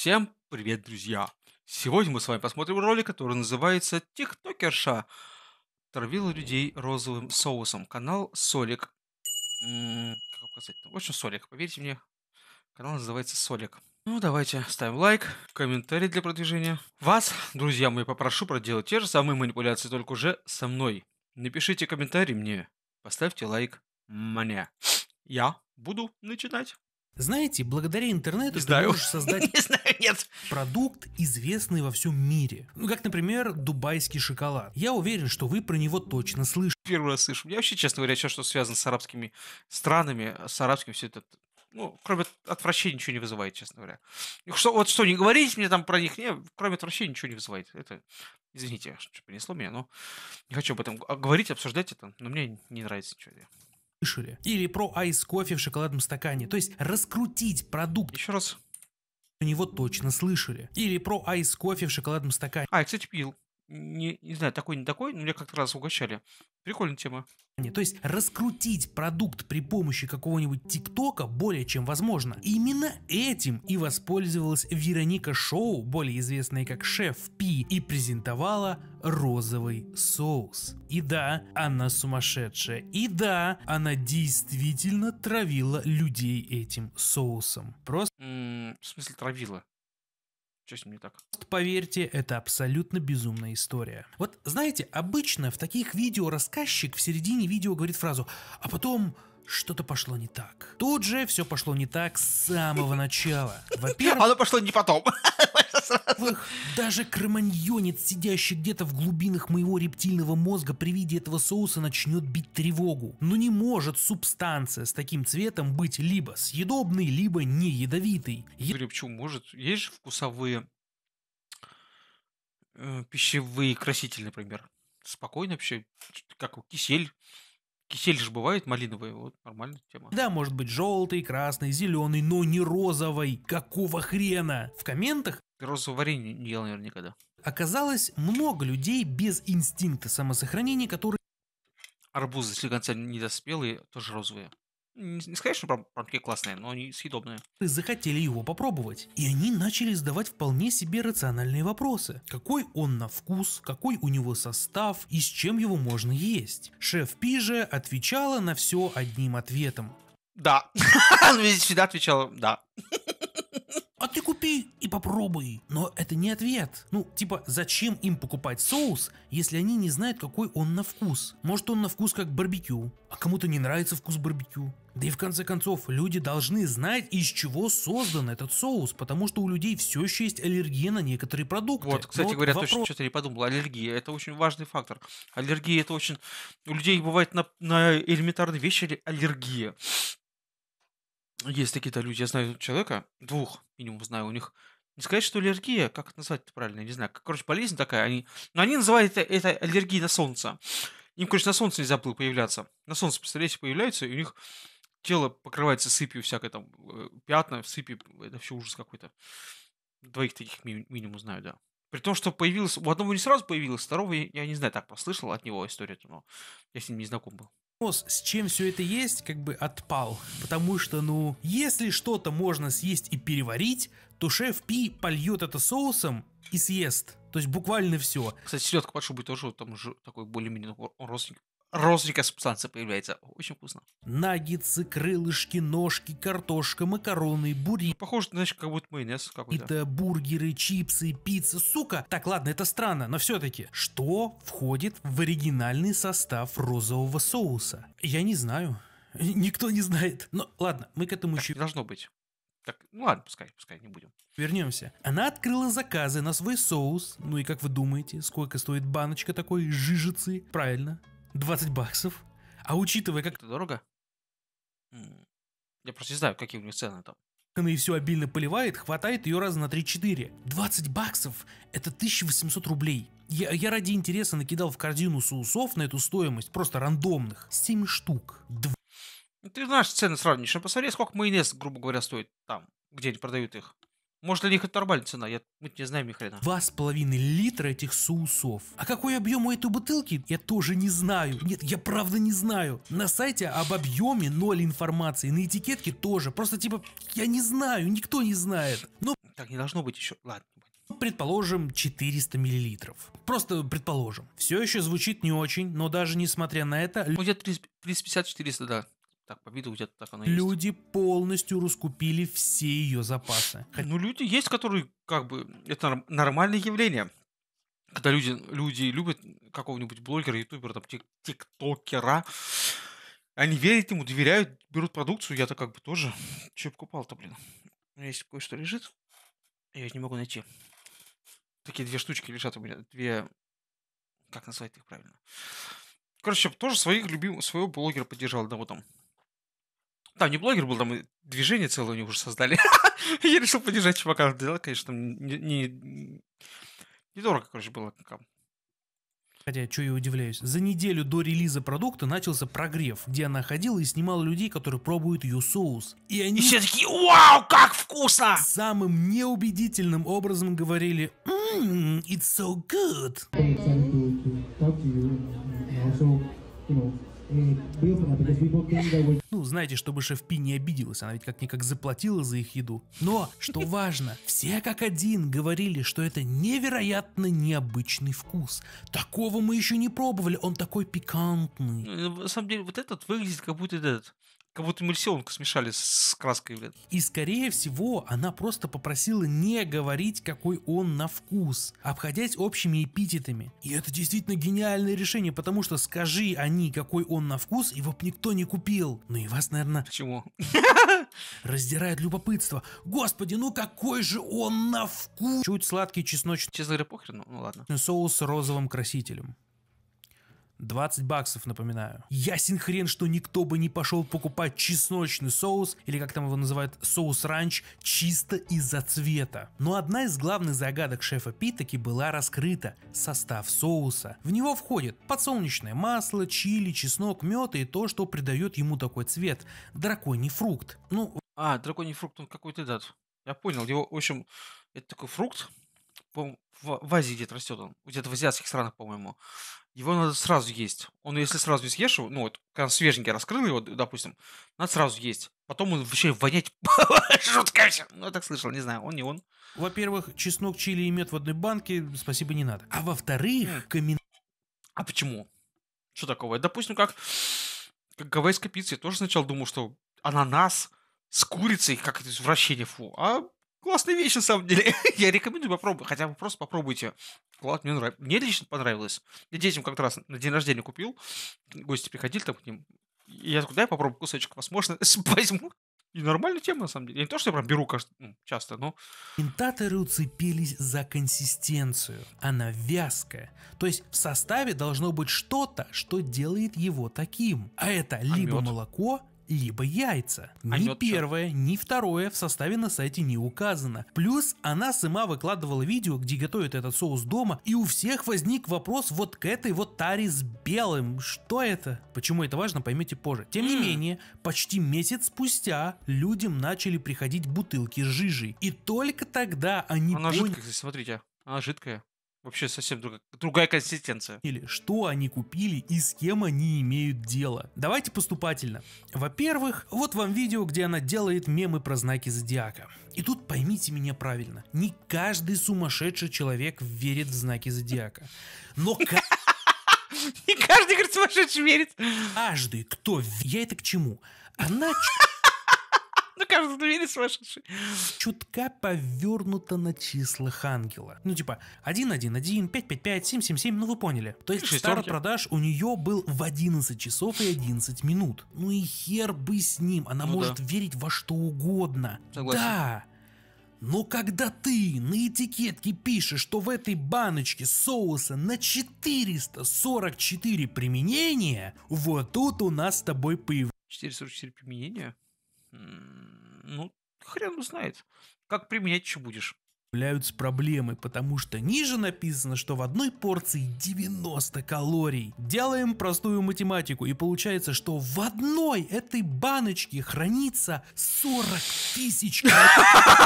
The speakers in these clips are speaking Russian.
Всем привет, друзья! Сегодня мы с вами посмотрим ролик, который называется «Тиктокерша травила людей розовым соусом». Канал Солик. как указать? В общем, Солик, поверьте мне, канал называется Солик. Ну, давайте ставим лайк, комментарий для продвижения. Вас, друзья мои, попрошу проделать те же самые манипуляции, только уже со мной. Напишите комментарий мне, поставьте лайк мне. Я буду начинать. Знаете, благодаря интернету не ты знаю. можешь создать не знаю, нет. продукт, известный во всем мире. Ну, как, например, дубайский шоколад. Я уверен, что вы про него точно слышали. Первый раз слышу. Я вообще, честно говоря, все, что связано с арабскими странами, с арабским все это ну, кроме отвращения ничего не вызывает, честно говоря. Что, вот что не говорите мне там про них, не, кроме отвращения ничего не вызывает. Это, извините, что понесло меня, но не хочу об этом а говорить, обсуждать это, но мне не нравится ничего слышали. Или про айс-кофе в шоколадном стакане. То есть раскрутить продукт. Еще раз. У него точно слышали. Или про айс-кофе в шоколадном стакане. А, я, кстати, пил не, не знаю, такой, не такой, но меня как-то раз угощали. Прикольная тема. Не, То есть раскрутить продукт при помощи какого-нибудь ТикТока более чем возможно. именно этим и воспользовалась Вероника Шоу, более известная как Шеф Пи, и презентовала розовый соус. И да, она сумасшедшая. И да, она действительно травила людей этим соусом. Просто... Mm, в смысле травила? Что с ним не так? Поверьте, это абсолютно безумная история. Вот знаете, обычно в таких видео рассказчик в середине видео говорит фразу «А потом что-то пошло не так. Тут же все пошло не так с самого начала. Во-первых... Оно пошло не потом. сразу. Даже кроманьонец, сидящий где-то в глубинах моего рептильного мозга при виде этого соуса начнет бить тревогу. Но не может субстанция с таким цветом быть либо съедобной, либо не ядовитой. Я... Почему может? Есть же вкусовые э, пищевые красители, например. Спокойно вообще, как кисель Кисель же бывает малиновый, вот нормальная тема. Да, может быть желтый, красный, зеленый, но не розовый. Какого хрена? В комментах Розовое варенье не ел, наверное, никогда. Оказалось много людей без инстинкта самосохранения, которые... Арбузы, если конца недоспелые, тоже розовые. Не не сказать, что прям, такие классные, но они съедобные. И захотели его попробовать. И они начали задавать вполне себе рациональные вопросы. Какой он на вкус, какой у него состав и с чем его можно есть. Шеф Пиже отвечала на все одним ответом. Да. Всегда отвечала «да» а ты купи и попробуй. Но это не ответ. Ну, типа, зачем им покупать соус, если они не знают, какой он на вкус? Может, он на вкус как барбекю, а кому-то не нравится вкус барбекю. Да и в конце концов, люди должны знать, из чего создан этот соус, потому что у людей все еще есть аллергия на некоторые продукты. Вот, кстати Но вот говоря, вопрос... точно что-то не подумал. Аллергия – это очень важный фактор. Аллергия – это очень… У людей бывает на, на элементарные вещи аллергия. Есть такие-то люди. Я знаю человека, двух, минимум знаю, у них не сказать, что аллергия, как это назвать правильно, я не знаю. Короче, болезнь такая. Они, но они называют это, это аллергией на солнце. Им, короче, на солнце нельзя было появляться. На солнце, представляете, появляются, и у них тело покрывается сыпью всякой там, э, пятна, сыпи, это все ужас какой-то. Двоих таких ми- минимум знаю, да. При том, что появилось, у одного не сразу появилось, второго, я, я не знаю, так послышал от него историю, но я с ним не знаком был вопрос, с чем все это есть, как бы отпал. Потому что, ну, если что-то можно съесть и переварить, то шеф Пи польет это соусом и съест. То есть буквально все. Кстати, селедка под шубой тоже там уже такой более-менее родственник розрика субстанции появляется. Очень вкусно. Наггетсы, крылышки, ножки, картошка, макароны, бури. Похоже, значит, как будто майонез какой-то. Это бургеры, чипсы, пицца, сука. Так, ладно, это странно, но все-таки. Что входит в оригинальный состав розового соуса? Я не знаю. Никто не знает. Но ну, ладно, мы к этому так еще... должно быть. Так, ну ладно, пускай, пускай, не будем. Вернемся. Она открыла заказы на свой соус. Ну и как вы думаете, сколько стоит баночка такой жижицы? Правильно, 20 баксов. А учитывая, как... Это дорого? Я просто не знаю, какие у них цены там. Она и все обильно поливает, хватает ее раза на 3-4. 20 баксов – это 1800 рублей. Я, я ради интереса накидал в корзину соусов на эту стоимость, просто рандомных. 7 штук. Дв... Ты знаешь, цены сравнишь. Ну, посмотри, сколько майонез, грубо говоря, стоит там, где они продают их. Может, для них это нормальная цена, я мы не знаем ни хрена. Два с половиной литра этих соусов. А какой объем у этой бутылки, я тоже не знаю. Нет, я правда не знаю. На сайте об объеме ноль информации, на этикетке тоже. Просто типа, я не знаю, никто не знает. Но... Так не должно быть еще. Ладно. Предположим, 400 миллилитров. Просто предположим. Все еще звучит не очень, но даже несмотря на это... Ну, где-то 350-400, да так, по виду где-то так оно люди есть. полностью раскупили все ее запасы. Ну, люди есть, которые, как бы, это нормальное явление. Когда люди, люди любят какого-нибудь блогера, ютубера, там, тиктокера, они верят ему, доверяют, берут продукцию, я-то как бы тоже. Че покупал-то, блин? У меня есть кое-что лежит, я их не могу найти. Такие две штучки лежат у меня, две... Как назвать их правильно? Короче, тоже своих любим, своего блогера поддержал да вот там. Там не блогер был, там движение целое у них уже создали. Я решил поддержать чувака. Дело, конечно, не, не, недорого, короче, было. Хотя, что я удивляюсь, за неделю до релиза продукта начался прогрев, где она ходила и снимала людей, которые пробуют ее соус. И они... все такие, вау, как вкусно! Самым неубедительным образом говорили, it's so good. Ну, знаете, чтобы шеф Пи не обиделась, она ведь как-никак заплатила за их еду. Но, что важно, все как один говорили, что это невероятно необычный вкус. Такого мы еще не пробовали, он такой пикантный. Э, на самом деле, вот этот выглядит как будто этот как будто эмульсионку смешали с краской, блин. И, скорее всего, она просто попросила не говорить, какой он на вкус, обходясь общими эпитетами. И это действительно гениальное решение, потому что скажи они, какой он на вкус, его бы никто не купил. Ну и вас, наверное... Почему? Раздирает любопытство. Господи, ну какой же он на вкус! Чуть сладкий чесночный... Честно говоря, похрен, ну, ну ладно. Соус с розовым красителем. 20 баксов, напоминаю. Ясен хрен, что никто бы не пошел покупать чесночный соус, или как там его называют, соус ранч, чисто из-за цвета. Но одна из главных загадок шефа Питаки была раскрыта – состав соуса. В него входит подсолнечное масло, чили, чеснок, мед и то, что придает ему такой цвет – драконий фрукт. Ну, а, драконий фрукт, он какой-то, да. Я понял, его, в общем, это такой фрукт, в, в Азии где-то растет он, где-то в азиатских странах, по-моему. Его надо сразу есть. Он, если сразу не съешь его, ну вот, когда свеженький раскрыл его, допустим, надо сразу есть. Потом он вообще вонять жутко. Ну, я так слышал, не знаю, он не он. Во-первых, чеснок, чили и мед в одной банке, спасибо, не надо. А во-вторых, камин... А почему? Что такого? Допустим, как, как гавайская пицца. Я тоже сначала думал, что ананас с курицей, как это извращение, фу. А Классная вещь, на самом деле. Я рекомендую попробовать. Хотя бы просто попробуйте. Класс, мне нравится. Мне лично понравилось. Я детям как то раз на день рождения купил. Гости приходили там к ним. И я такой, дай попробую кусочек, возможно, возьму. И нормальная тема, на самом деле. Я не то, что я прям беру каждый, ну, часто, но... Комментаторы уцепились за консистенцию. Она вязкая. То есть в составе должно быть что-то, что делает его таким. А это а либо а молоко, либо яйца. Ни первое, что? ни второе в составе на сайте не указано. Плюс она сама выкладывала видео, где готовит этот соус дома, и у всех возник вопрос вот к этой вот таре с белым. Что это? Почему это важно, поймете позже. Тем не менее, почти месяц спустя людям начали приходить бутылки с жижей. И только тогда они Она поняли... жидкая, смотрите. Она жидкая. Вообще совсем друг, другая консистенция. Или что они купили и с кем они имеют дело. Давайте поступательно. Во-первых, вот вам видео, где она делает мемы про знаки зодиака. И тут поймите меня правильно. Не каждый сумасшедший человек верит в знаки зодиака. Но не каждый, говорит, сумасшедший верит. Каждый, кто... Я это к чему? Она... Ну, кажется, ты видишь, сумасшедший. Чутка повернуто на числах ангела. Ну, типа, 111, 555, 777, ну вы поняли. То есть старт продаж у нее был в 11 часов и 11 минут. Ну и хер бы с ним, она ну, может да. верить во что угодно. Согласен. Да, но когда ты на этикетке пишешь, что в этой баночке соуса на 444 применения, вот тут у нас с тобой появляется... 444 применения? ну, хрен его знает. Как применять, что будешь появляются проблемы, потому что ниже написано, что в одной порции 90 калорий. Делаем простую математику и получается, что в одной этой баночке хранится 40 тысяч калорий.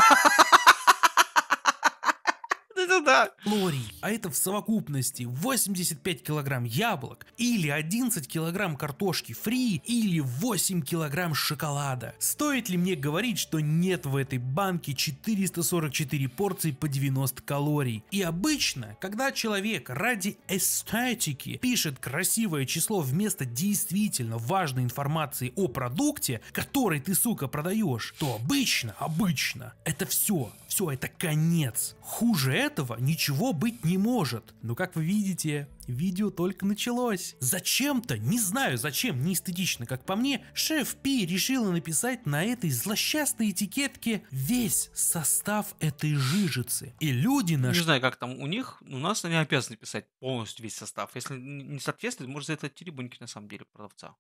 Да-да-да. калорий, а это в совокупности 85 килограмм яблок или 11 килограмм картошки фри или 8 килограмм шоколада. Стоит ли мне говорить, что нет в этой банке 444 порции по 90 калорий? И обычно, когда человек ради эстетики пишет красивое число вместо действительно важной информации о продукте, который ты, сука, продаешь, то обычно, обычно, это все, все, это конец. Хуже этого ничего ничего быть не может. Но как вы видите, Видео только началось. Зачем-то, не знаю зачем, не эстетично, как по мне, шеф Пи решила написать на этой злосчастной этикетке весь состав этой жижицы. И люди нашли... Не знаю, как там у них, у нас они обязаны писать полностью весь состав. Если не соответствует, может за это теребуньки на самом деле продавца.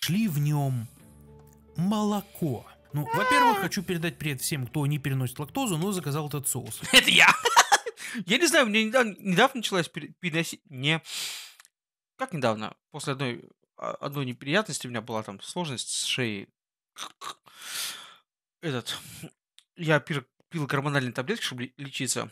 Шли в нем молоко. Ну, во-первых, хочу передать привет всем, кто не переносит лактозу, но заказал этот соус. Это я! Я не знаю, мне недавно, недавно началась переносить... Не... Как недавно? После одной, а, одной неприятности у меня была там сложность с шеей. Этот... Я пил, пил гормональные таблетки, чтобы лечиться.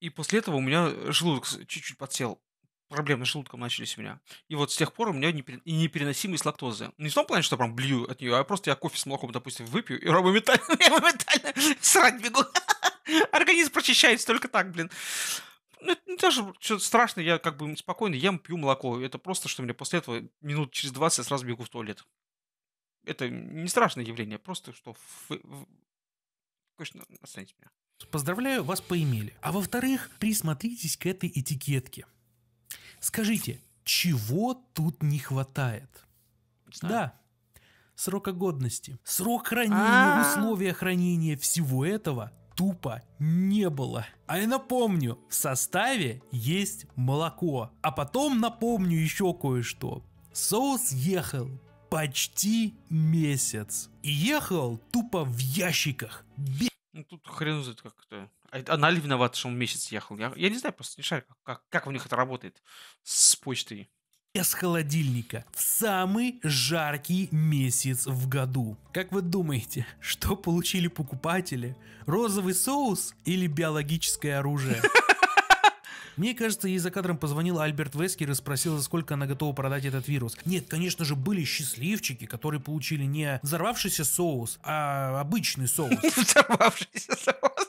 И после этого у меня желудок чуть-чуть подсел проблемы с желудком начались у меня. И вот с тех пор у меня непереносимость лактозы. Не в том плане, что я прям блюю от нее, а просто я кофе с молоком, допустим, выпью, и Рома моментально, срать бегу. Организм прочищается только так, блин. Ну, это не даже что-то страшное, я как бы спокойно ем, пью молоко. Это просто, что мне после этого минут через 20 я сразу бегу в туалет. Это не страшное явление, просто что... Конечно, останьте меня. Поздравляю, вас поимели. А во-вторых, присмотритесь к этой этикетке. Скажите, чего тут не хватает? Знаю. Да, срока годности, срок хранения, А-а-а. условия хранения всего этого тупо не было. А я напомню, в составе есть молоко. А потом напомню еще кое-что. Соус ехал почти месяц. И ехал тупо в ящиках. Без... Ну тут хрен знает как это. А она а ли виновата, что он месяц ехал? Я, я не знаю, просто не шарю, как, как у них это работает с почтой из холодильника в самый жаркий месяц в году. Как вы думаете, что получили покупатели? Розовый соус или биологическое оружие? Мне кажется, ей за кадром позвонил Альберт Вескер и спросил, за сколько она готова продать этот вирус. Нет, конечно же, были счастливчики, которые получили не взорвавшийся соус, а обычный соус. Взорвавшийся соус.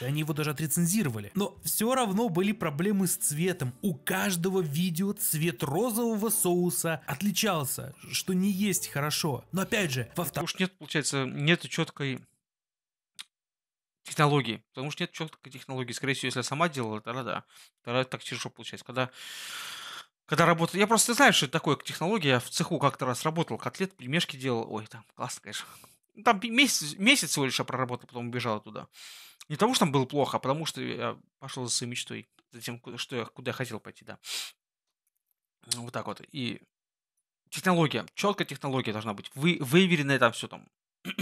Они его даже отрецензировали. Но все равно были проблемы с цветом. У каждого видео цвет розового соуса отличался, что не есть хорошо. Но опять же, во втором... Потому что нет, получается, нет четкой технологии. Потому что нет четкой технологии. Скорее всего, если я сама делала, тогда да. Тогда так тяжело получается. Когда когда работал... Я просто знаю, что это такое технология. Я в цеху как-то раз работал, котлет, пельмешки делал. Ой, там классно, конечно. Там месяц, месяц всего лишь я проработал, потом убежал туда. Не потому, что там было плохо, а потому, что я пошел за своей мечтой, за тем, что я, куда я хотел пойти, да. Ну, вот так вот. И технология, четкая технология должна быть. Вы, выверенное там все там.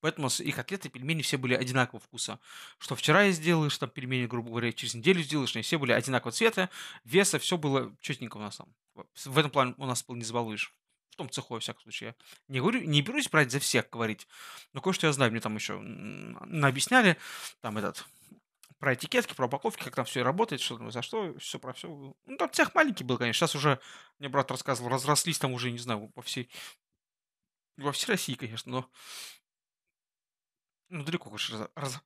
Поэтому их котлеты, пельмени все были одинакового вкуса. Что вчера я сделаешь, там пельмени, грубо говоря, через неделю сделаешь, они все были одинакового цвета, веса, все было четненько у нас там. В этом плане у нас был не забалуешь в том цеху, во всяком случае. Я не, говорю, не берусь брать за всех говорить, но кое-что я знаю, мне там еще объясняли, там этот, про этикетки, про упаковки, как там все работает, что за что, все про все. Ну, там цех маленький был, конечно. Сейчас уже, мне брат рассказывал, разрослись там уже, не знаю, во всей, во всей России, конечно, но ну, далеко, конечно, раз,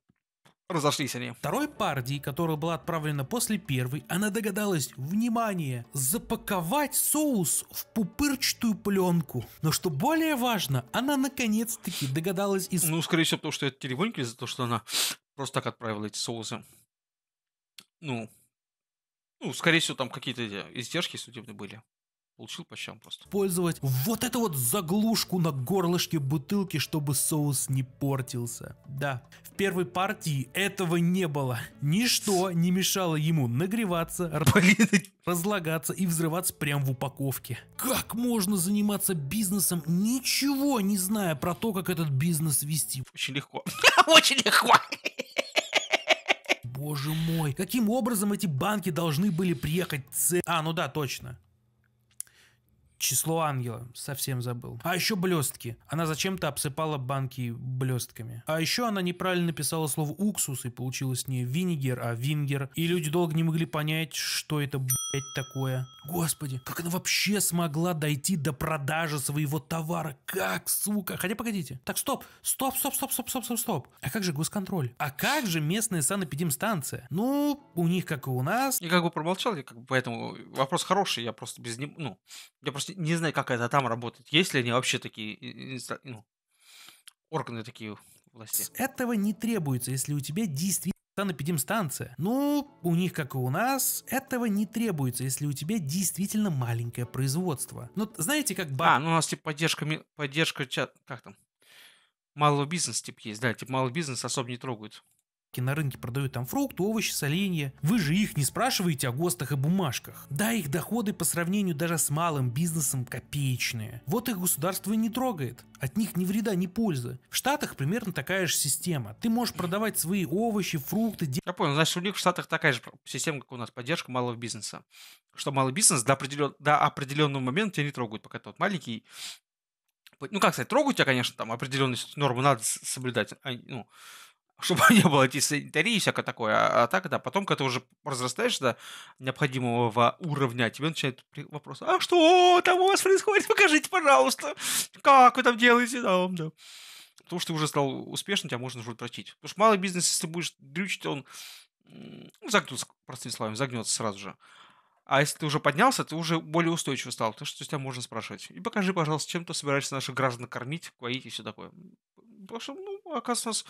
Разошлись они. Второй партии, которая была отправлена после первой, она догадалась, внимание, запаковать соус в пупырчатую пленку. Но что более важно, она наконец-таки догадалась из... Ну, скорее всего, потому что это телефоники, за то, что она просто так отправила эти соусы. Ну, ну, скорее всего, там какие-то издержки судебные были. Получил по щам просто. Пользовать вот эту вот заглушку на горлышке бутылки, чтобы соус не портился. Да, в первой партии этого не было. Ничто не мешало ему нагреваться, разлагаться и взрываться прямо в упаковке. Как можно заниматься бизнесом, ничего не зная про то, как этот бизнес вести? Очень легко. Очень легко. Боже мой, каким образом эти банки должны были приехать? Ц... А, ну да, точно число ангела, совсем забыл. А еще блестки. Она зачем-то обсыпала банки блестками. А еще она неправильно написала слово уксус, и получилось не винигер, а вингер. И люди долго не могли понять, что это, блять, такое. Господи, как она вообще смогла дойти до продажи своего товара? Как, сука? Хотя погодите. Так, стоп, стоп, стоп, стоп, стоп, стоп, стоп, стоп. А как же госконтроль? А как же местная санэпидемстанция? Ну, у них, как и у нас. Я как бы промолчал, я как бы поэтому вопрос хороший, я просто без него, ну, я просто есть не знаю, как это там работает. Есть ли они вообще такие ну, органы такие власти? Этого не требуется, если у тебя действительно санэпидемстанция. Ну, у них, как и у нас, этого не требуется, если у тебя действительно маленькое производство. Ну, знаете, как ба... А, ну у нас типа поддержка, поддержка, как там, малого бизнеса, типа, есть, да, типа, малый бизнес особо не трогают на рынке продают там фрукты, овощи, соленья. Вы же их не спрашиваете о ГОСТах и бумажках. Да, их доходы по сравнению даже с малым бизнесом копеечные. Вот их государство и не трогает. От них ни вреда, ни пользы. В Штатах примерно такая же система. Ты можешь продавать свои овощи, фрукты. Я понял, значит, у них в Штатах такая же система, как у нас, поддержка малого бизнеса. Что малый бизнес до, определен... до определенного момента тебя не трогают, пока ты вот маленький, ну как сказать, трогают тебя, конечно, там определенные нормы надо соблюдать, а, ну, чтобы не было эти санитарии и всякое такое. А а так, да, потом, когда ты уже разрастаешься до необходимого уровня, тебе начинает вопрос, а что там у вас происходит? Покажите, пожалуйста, как вы там делаете? Да, да. Потому что ты уже стал успешным, тебя можно уже дрочить. Потому что малый бизнес, если ты будешь дрючить, он ну, загнется, простыми словами, загнется сразу же. А если ты уже поднялся, ты уже более устойчиво стал, то что тебя можно спрашивать. И покажи, пожалуйста, чем ты собираешься наших граждан кормить, кормить и все такое. Потому что, ну, оказывается, у нас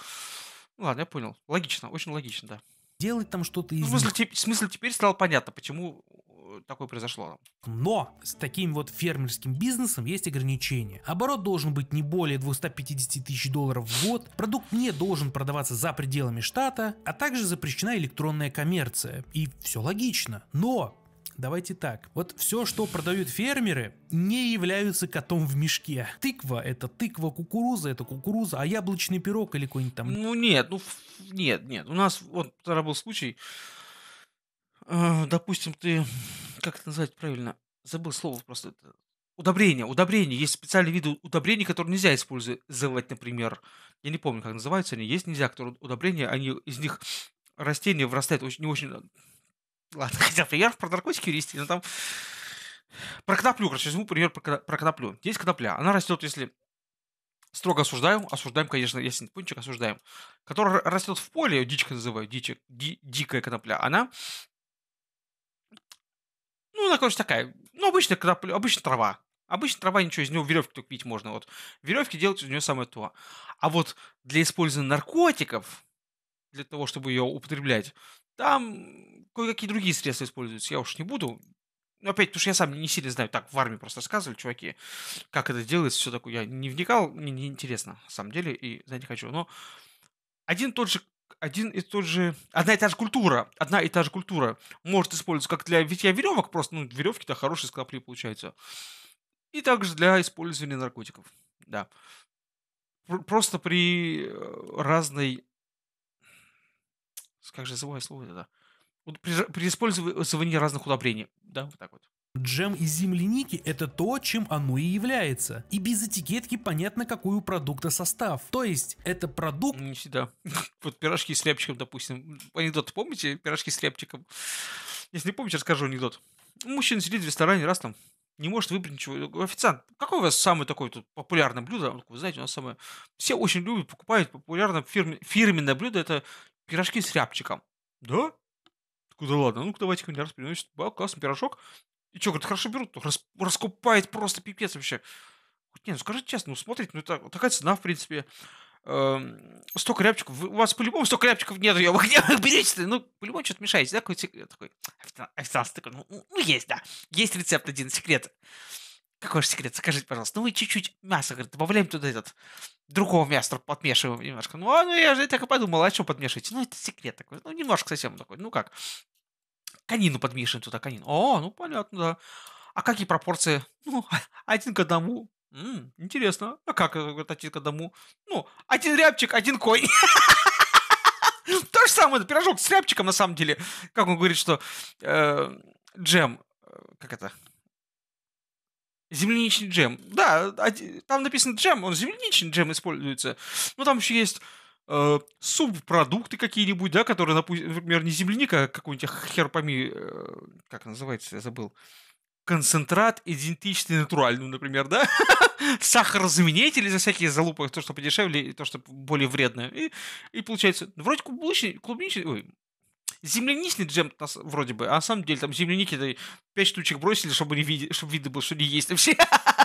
ладно, я понял. Логично, очень логично, да. Делать там что-то ну, из... Ну, смысл, те, смысл теперь стало понятно, почему э, такое произошло. Но с таким вот фермерским бизнесом есть ограничения. Оборот должен быть не более 250 тысяч долларов в год, продукт не должен продаваться за пределами штата, а также запрещена электронная коммерция. И все логично. Но Давайте так. Вот все, что продают фермеры, не являются котом в мешке. Тыква — это тыква, кукуруза — это кукуруза, а яблочный пирог или какой-нибудь там... Ну нет, ну нет, нет. У нас вот тогда был случай, э, допустим, ты... Как это назвать правильно? Забыл слово просто. Это удобрения, удобрения. Есть специальные виды удобрений, которые нельзя использовать, например. Я не помню, как называются они. Есть нельзя, которые удобрения, они из них растения вырастают очень, не очень Ладно, хотя пример про наркотики юристы, но там... Про коноплю, короче, возьму пример про коноплю. Есть конопля, она растет, если строго осуждаем, осуждаем, конечно, ясен пончик, осуждаем, которая растет в поле, дичка называют, дичек, ди, дикая конопля, она, ну, она, короче, такая, ну, обычная конопля, обычная трава, обычная трава ничего, из нее веревки только пить можно. Вот веревки делать из нее самое то. А вот для использования наркотиков, для того, чтобы ее употреблять, там кое-какие другие средства используются, я уж не буду. Но ну, опять, потому что я сам не сильно знаю, так в армии просто рассказывали, чуваки, как это делается, все такое. Я не вникал, мне неинтересно, на самом деле, и знать не хочу. Но один тот же один и тот же, одна и та же культура, одна и та же культура может использоваться как для витья веревок, просто, ну, веревки-то хорошие скопли получаются, и также для использования наркотиков, да. Просто при э, разной как же злое слово это? Вот при, при использовании разных удобрений. Да, вот так вот. Джем из земляники – это то, чем оно и является. И без этикетки понятно, какой у продукта состав. То есть, это продукт... Не всегда. Вот пирожки с рябчиком, допустим. Анекдот помните? Пирожки с рябчиком. Если не помните, расскажу анекдот. Мужчина сидит в ресторане, раз там не может выбрать ничего. Официант, какое у вас самое такое тут популярное блюдо? Он такой, знаете, у нас самое... Все очень любят, покупают популярное фирме... фирменное блюдо. Это пирожки с рябчиком. Да? Такой, да ладно, а ну-ка давайте календарь приносит. Ба, классный пирожок. И что, говорит, хорошо берут? Рас, раскупает просто пипец вообще. Не, ну скажите честно, ну смотрите, ну это такая цена, в принципе. Эм, столько рябчиков, у вас по-любому столько рябчиков нету, я их не берете, ну, по-любому что-то мешаете, да, какой такой, официант такой, ну, ну, ну, есть, да, есть рецепт один, секрет. Какой же секрет, скажите, пожалуйста, ну вы чуть-чуть мясо, говорит, добавляем туда этот, другого мяса подмешиваем немножко. Ну, а, ну я же так и подумал, а что подмешивать, Ну, это секрет такой. Ну, немножко совсем такой. Ну как? канину подмешиваем туда, канин, О, ну понятно, да. А какие пропорции? Ну, один к одному. М-м, интересно. А как э, один к одному? Ну, один рябчик, один конь. То же самое, пирожок с рябчиком, на самом деле. Как он говорит, что э, джем, э, как это, Земляничный джем. Да, там написано джем, он земляничный джем используется. Но там еще есть э, субпродукты какие-нибудь, да, которые, например, не земляника, а какой-нибудь херпами, э, как называется, я забыл, концентрат идентичный натуральному, например, да? Сахарозаменители за всякие залупы, то, что подешевле, и то, что более вредное. И, и получается, вроде клубничный, клубничный, ой, земляничный джем вроде бы, а на самом деле там земляники-то пять штучек бросили, чтобы, не види, чтобы видно было, что не есть вообще.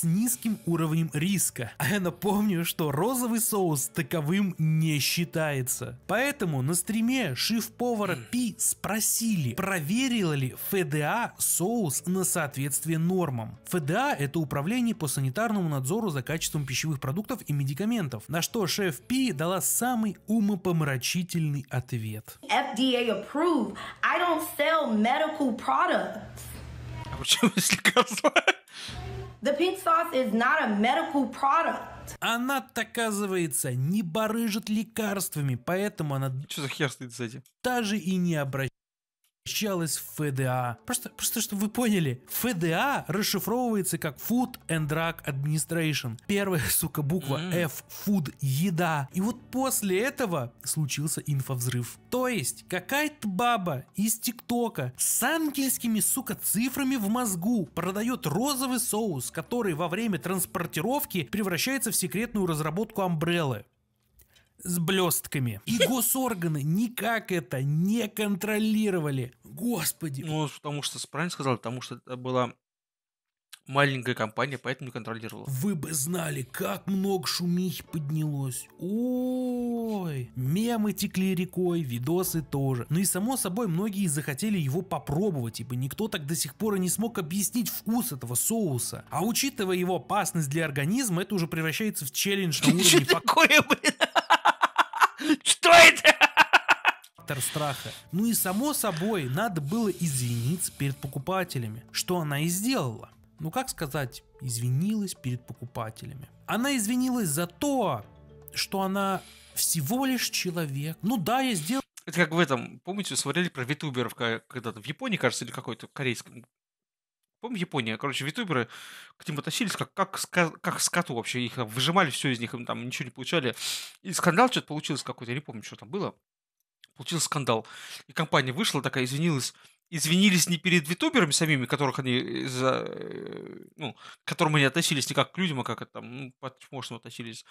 с низким уровнем риска. А я напомню, что розовый соус таковым не считается. Поэтому на стриме шеф-повара Пи спросили, проверила ли ФДА соус на соответствие нормам. ФДА это управление по санитарному надзору за качеством пищевых продуктов и медикаментов, на что шеф Пи дала самый умопомрачительный ответ. FDA approved. I don't sell medical products. А почему есть лекарства? The pink sauce is not a medical product. она оказывается, не барыжит лекарствами, поэтому она... Что за хер стоит сзади? Даже и не обращается Получалось ФДА. Просто, просто чтобы вы поняли, ФДА расшифровывается как Food and Drug Administration. Первая, сука, буква F, food, еда. И вот после этого случился инфовзрыв. То есть, какая-то баба из ТикТока с ангельскими, сука, цифрами в мозгу продает розовый соус, который во время транспортировки превращается в секретную разработку Амбреллы с блестками. И госорганы никак это не контролировали. Господи. Ну, потому что, правильно сказал, потому что это была маленькая компания, поэтому не контролировала. Вы бы знали, как много шумихи поднялось. Ой, мемы текли рекой, видосы тоже. Ну и само собой, многие захотели его попробовать, ибо никто так до сих пор и не смог объяснить вкус этого соуса. А учитывая его опасность для организма, это уже превращается в челлендж на уровне... Что такое, блин? Что это? фактор страха. Ну и само собой, надо было извиниться перед покупателями, что она и сделала. Ну как сказать, извинилась перед покупателями. Она извинилась за то, что она всего лишь человек. Ну да, я сделал это как в этом, помните, смотрели про витуберов когда-то в Японии, кажется, или какой-то корейском Помню, Япония, короче, витуберы к ним относились как, как, как скоту вообще. Их выжимали все из них, им там ничего не получали. И скандал что-то получился какой-то, я не помню, что там было. Получился скандал. И компания вышла такая, извинилась. Извинились не перед витуберами самими, которых они э, за, э, ну, к которым они относились не как к людям, а как там, ну, по относились.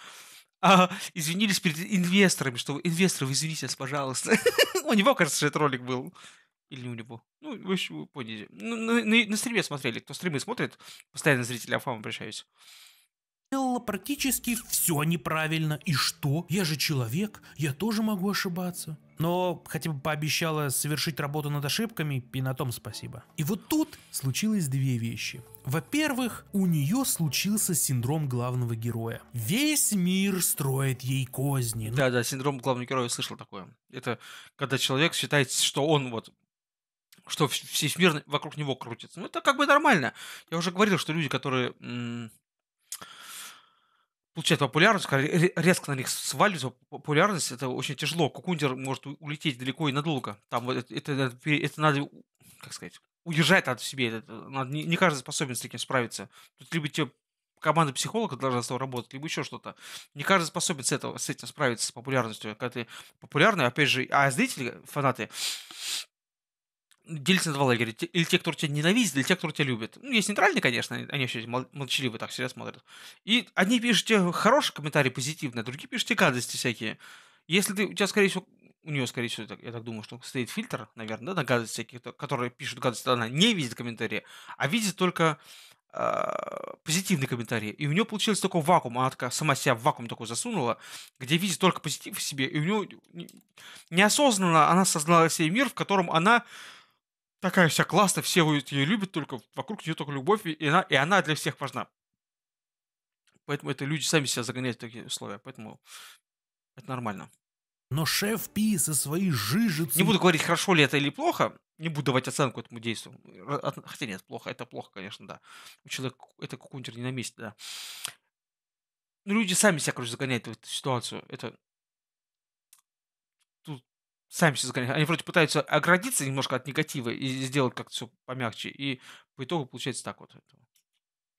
А извинились перед инвесторами, что инвесторы, извините нас, пожалуйста. У него, кажется, этот ролик был. Или у него. Ну, в вы поняли. Ну, на, на, на стриме смотрели. Кто стримы смотрит, постоянно зрители Афам обращаюсь делала практически все неправильно. И что? Я же человек, я тоже могу ошибаться. Но хотя бы пообещала совершить работу над ошибками, и на том спасибо. И вот тут случилось две вещи. Во-первых, у нее случился синдром главного героя. Весь мир строит ей козни. Да-да, ну синдром главного героя слышал такое. Это когда человек считает, что он вот что весь мир вокруг него крутится. Ну, это как бы нормально. Я уже говорил, что люди, которые м- получают популярность, резко на них сваливается популярность, это очень тяжело. Кукундер может улететь далеко и надолго. Там это, это, это надо, как сказать, удержать от себя. Это, надо, не, не каждый способен с этим справиться. Тут либо тебе команда психолога должна с тобой работать, либо еще что-то. Не каждый способен с, этого, с этим справиться, с популярностью. Когда ты популярный, опять же, а зрители, фанаты, делится на два лагеря. Или те, кто тебя ненавидят, или те, кто тебя любят. Ну, есть нейтральные, конечно, они все молчаливые так всегда смотрят. И одни пишут тебе хорошие комментарии, позитивные, а другие пишут тебе гадости всякие. Если ты, у тебя, скорее всего, у нее, скорее всего, я так думаю, что стоит фильтр, наверное, да, на гадости всякие, которые пишут гадости, она не видит комментарии, а видит только а, позитивные комментарии. И у нее получился такой вакуум. Она такая сама себя в вакуум такой засунула, где видит только позитив в себе. И у нее неосознанно она создала себе мир, в котором она такая вся классная, все ее любят, только вокруг нее только любовь, и она, и она для всех важна. Поэтому это люди сами себя загоняют в такие условия, поэтому это нормально. Но шеф Пи со своей жижицей... Не буду говорить, хорошо ли это или плохо, не буду давать оценку этому действию. Хотя нет, плохо, это плохо, конечно, да. У человека это кукунтер не на месте, да. Но ну, люди сами себя, короче, загоняют в эту ситуацию. Это сами себя загоняют. Они вроде пытаются оградиться немножко от негатива и сделать как-то все помягче. И по итогу получается так вот.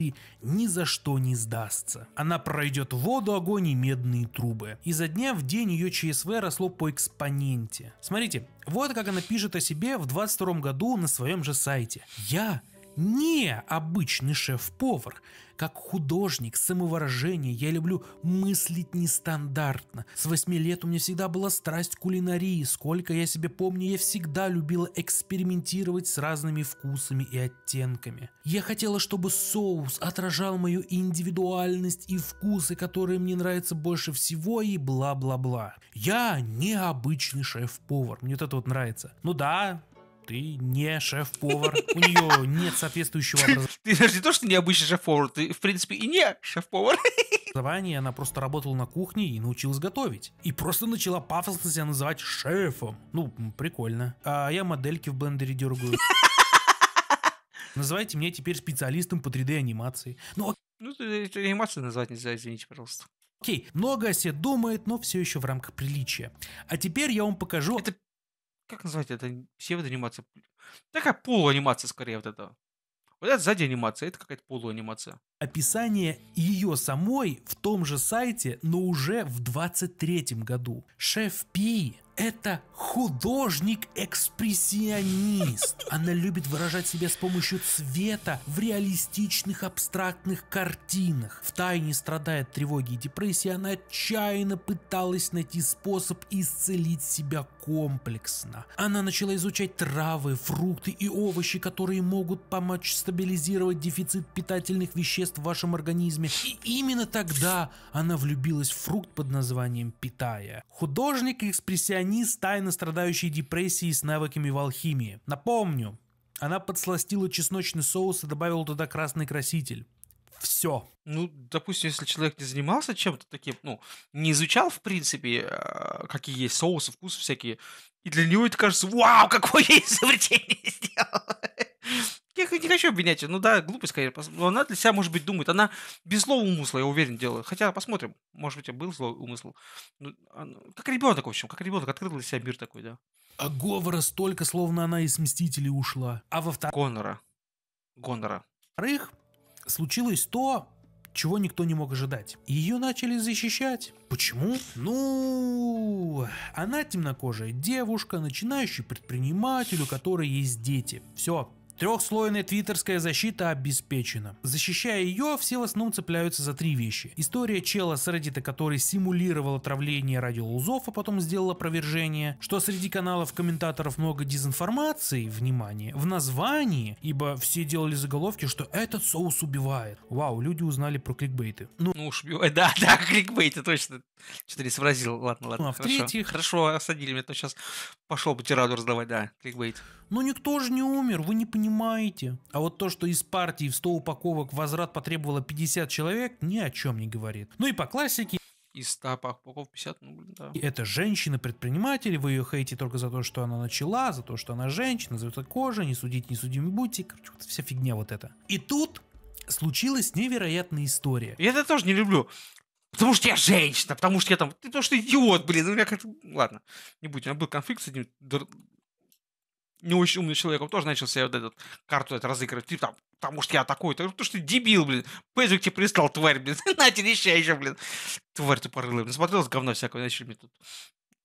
И ни за что не сдастся. Она пройдет воду, огонь и медные трубы. И за дня в день ее ЧСВ росло по экспоненте. Смотрите, вот как она пишет о себе в 22 году на своем же сайте. «Я не обычный шеф-повар. Как художник, самовыражение, я люблю мыслить нестандартно. С восьми лет у меня всегда была страсть кулинарии. Сколько я себе помню, я всегда любила экспериментировать с разными вкусами и оттенками. Я хотела, чтобы соус отражал мою индивидуальность и вкусы, которые мне нравятся больше всего и бла-бла-бла. Я не обычный шеф-повар, мне вот это вот нравится. Ну да, ты не шеф-повар, у нее нет соответствующего образования. Ты даже не то, что не обычный шеф-повар, ты, в принципе, и не шеф-повар. Образование, она просто работала на кухне и научилась готовить. И просто начала пафосно себя называть шефом. Ну, прикольно. А я модельки в блендере дергаю. Называйте меня теперь специалистом по 3D-анимации. Ну, ну, анимацию назвать нельзя, извините, пожалуйста. Окей, много о себе думает, но все еще в рамках приличия. А теперь я вам покажу... Это как назвать это? Псевдоанимация. Такая полуанимация скорее вот это. Вот это сзади анимация, это какая-то полуанимация. Описание ее самой в том же сайте, но уже в 23 году. Шеф Пи это художник-экспрессионист. Она любит выражать себя с помощью цвета в реалистичных абстрактных картинах. В тайне страдая от тревоги и депрессии, она отчаянно пыталась найти способ исцелить себя комплексно. Она начала изучать травы, фрукты и овощи, которые могут помочь стабилизировать дефицит питательных веществ в вашем организме. И именно тогда она влюбилась в фрукт под названием питая. Художник-экспрессионист Денис, тайно страдающий депрессией с навыками в алхимии. Напомню, она подсластила чесночный соус и добавила туда красный краситель. Все. Ну, допустим, если человек не занимался чем-то таким, ну, не изучал, в принципе, э, какие есть соусы, вкусы всякие, и для него это кажется, вау, какое изобретение сделал не хочу обвинять ее. Ну да, глупость, конечно. Но она для себя, может быть, думает. Она без злого умысла, я уверен, делает. Хотя посмотрим. Может быть, был злой умысл. Ну, она... Как ребенок, в общем. Как ребенок открыл для себя мир такой, да. А Говора столько, словно она из «Мстителей» ушла. А во вторых... Гонора. Гонора. Во-вторых, случилось то, чего никто не мог ожидать. Ее начали защищать. Почему? Ну, она темнокожая девушка, начинающий предприниматель, у которой есть дети. Все, Трехслойная твиттерская защита обеспечена. Защищая ее, все в основном цепляются за три вещи. История чела с Reddit, который симулировал отравление радиолузов, а потом сделал опровержение, что среди каналов комментаторов много дезинформации, внимание, в названии, ибо все делали заголовки, что этот соус убивает. Вау, люди узнали про кликбейты. Ну, ну уж убивает, да, да, кликбейты, точно. Что-то не сообразил, ладно, ладно, ну, а хорошо. в Хорошо, осадили меня, то сейчас пошел бы тираду раздавать, да, кликбейт. Ну никто же не умер, вы не понимаете понимаете. А вот то, что из партии в 100 упаковок возврат потребовало 50 человек, ни о чем не говорит. Ну и по классике, из 100 упаковок 50, ну, блин, да. И это женщина-предприниматель, вы ее хейтите только за то, что она начала, за то, что она женщина, за это кожа, не судить, не судим, будьте, короче, вот вся фигня вот эта. И тут случилась невероятная история. Я это тоже не люблю. Потому что я женщина, потому что я там... Ты то, что идиот, блин. Ну, я как -то... Ладно, не будь. У меня был конфликт с одним не очень умный человек, он тоже начал себе вот эту карту это разыгрывать. Типа потому что я такой, потому что ты дебил, блин. Пейджик тебе прислал, тварь, блин. На тебе еще, еще, блин. Тварь тупорылая. Блин, смотрел с говна всякое, начали мне тут.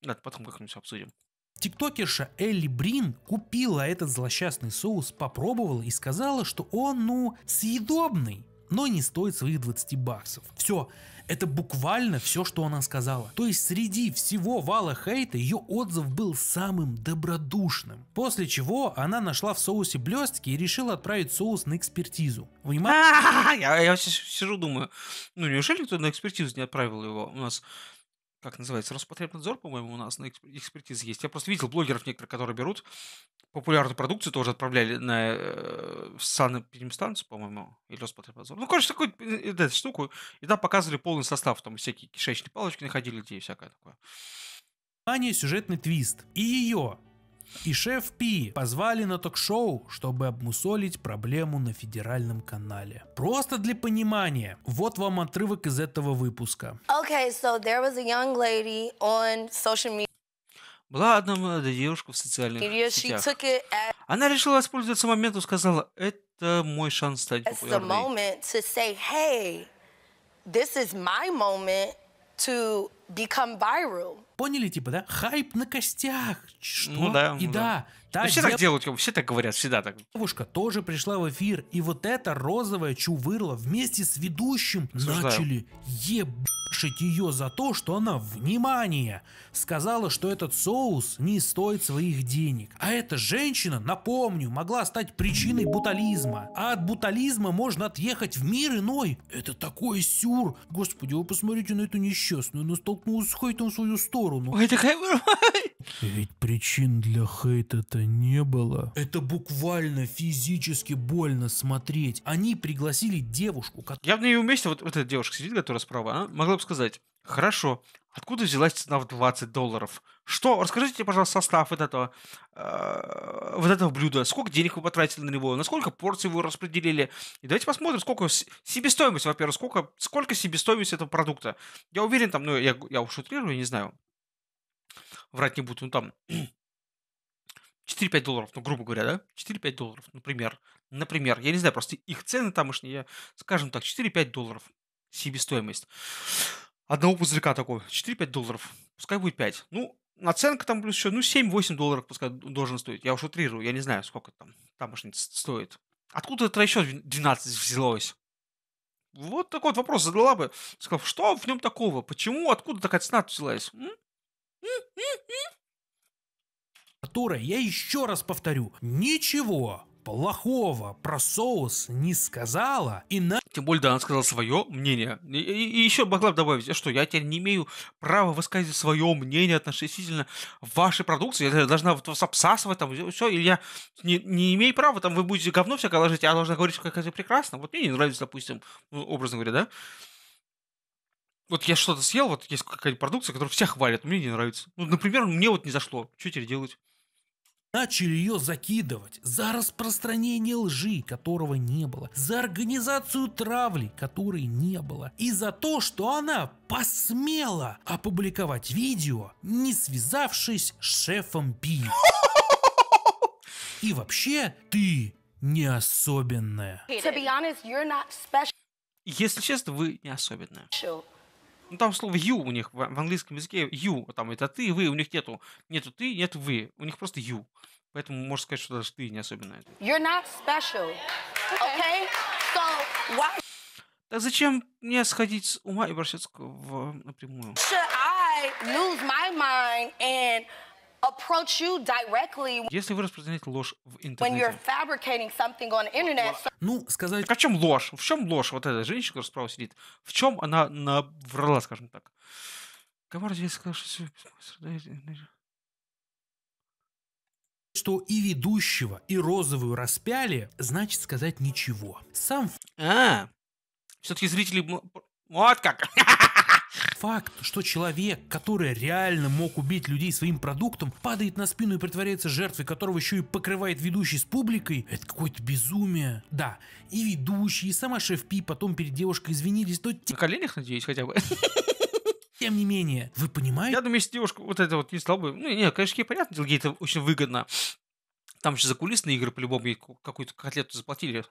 Надо потом как-нибудь обсудим. Тиктокерша Элли Брин купила этот злосчастный соус, попробовала и сказала, что он, ну, съедобный но не стоит своих 20 баксов. Все, это буквально все, что она сказала. То есть среди всего вала хейта ее отзыв был самым добродушным. После чего она нашла в соусе блестки и решила отправить соус на экспертизу. Внимание! Я, сижу думаю, ну неужели кто на экспертизу не отправил его? У нас как называется, Роспотребнадзор, по-моему, у нас на экспертизе есть. Я просто видел блогеров некоторых, которые берут популярную продукцию, тоже отправляли на э, санэпидемстанцию, по-моему, или Роспотребнадзор. Ну, короче, такую эту э, штуку. И там показывали полный состав, там всякие кишечные палочки находили, где и всякое такое. Внимание, сюжетный твист. И ее и шеф Пи позвали на ток-шоу, чтобы обмусолить проблему на федеральном канале. Просто для понимания, вот вам отрывок из этого выпуска. Okay, so there was a young lady on social media. Была одна молодая девушка в социальных сетях. Она решила воспользоваться моментом, сказала, это мой шанс стать популярной. This is become viral. Поняли, типа, да? Хайп на костях. Что? Ну да. И ну да, да Та все дев... так делают, все так говорят, всегда так. Девушка тоже пришла в эфир, и вот это розовое чувырло вместе с ведущим Осуждаю. начали ебашить ее за то, что она, внимание, сказала, что этот соус не стоит своих денег. А эта женщина, напомню, могла стать причиной бутализма. А от бутализма можно отъехать в мир иной. Это такой сюр. Господи, вы посмотрите на эту несчастную, она столкнулась с хейтом в свою сторону. Ой, такая... Ведь причин для хейта-то это не было. Это буквально физически больно смотреть. Они пригласили девушку, которая... Я в ней месте, вот, вот эта девушка сидит, которая справа, она могла бы сказать, хорошо, Откуда взялась цена в 20 долларов? Что? Расскажите, пожалуйста, состав вот этого, э, вот этого блюда. Сколько денег вы потратили на него? Насколько порций вы распределили? И давайте посмотрим, сколько себестоимость, во-первых, сколько, сколько себестоимость этого продукта. Я уверен, там, ну, я, я уж утрирую, не знаю. Врать не буду, ну, там, 4-5 долларов, ну, грубо говоря, да, 4-5 долларов, например, например, я не знаю, просто их цены тамошние, скажем так, 4-5 долларов себестоимость. Одного пузырька такого, 4-5 долларов, пускай будет 5. Ну, наценка там плюс еще, ну, 7-8 долларов пускай должен стоить. Я уж утрирую, я не знаю, сколько там тамошний стоит. Откуда это еще 12 взялось? Вот такой вот вопрос задала бы. Сказал, что в нем такого? Почему? Откуда такая цена взялась? М? М -м Артура, я еще раз повторю, ничего плохого про соус не сказала, и на... Тем более, да, она сказала свое мнение. И, и, и еще могла бы добавить, что я теперь не имею права высказывать свое мнение относительно вашей продукции, я должна вот вас обсасывать, там, все, или я не, не имею права, там, вы будете говно всякое ложить, а я должна говорить, как это прекрасно. Вот мне не нравится, допустим, ну, образно говоря, да? Вот я что-то съел, вот есть какая то продукция, которую все хвалят, мне не нравится. Ну, например, мне вот не зашло, что теперь делать? Начали ее закидывать за распространение лжи, которого не было, за организацию травли, которой не было, и за то, что она посмела опубликовать видео, не связавшись с шефом Пи. И вообще, ты не особенная. Если честно, вы не особенная. Ну, там слово you у них в, английском языке you, там это ты, вы, у них нету, нету ты, нет вы, у них просто you. Поэтому можно сказать, что даже ты не особенно это. You're not special, okay? So why... Так зачем мне сходить с ума и обращаться в, напрямую? Should I lose my mind and если вы распространяете ложь в интернете. Ну, сказать... Так о а чем ложь? В чем ложь? Вот эта женщина, которая справа сидит. В чем она наврала, скажем так? что что и ведущего, и розовую распяли, значит сказать ничего. Сам... А, все-таки зрители... Вот как! факт, что человек, который реально мог убить людей своим продуктом, падает на спину и притворяется жертвой, которого еще и покрывает ведущий с публикой, это какое-то безумие. Да, и ведущий, и сама шеф Пи потом перед девушкой извинились, но... На коленях, надеюсь, хотя бы. Тем не менее, вы понимаете? Я думаю, если девушка вот это вот не стала бы... Ну, нет, конечно, ей понятно, ей это очень выгодно. Там еще за кулисные игры по-любому какую-то котлету заплатили.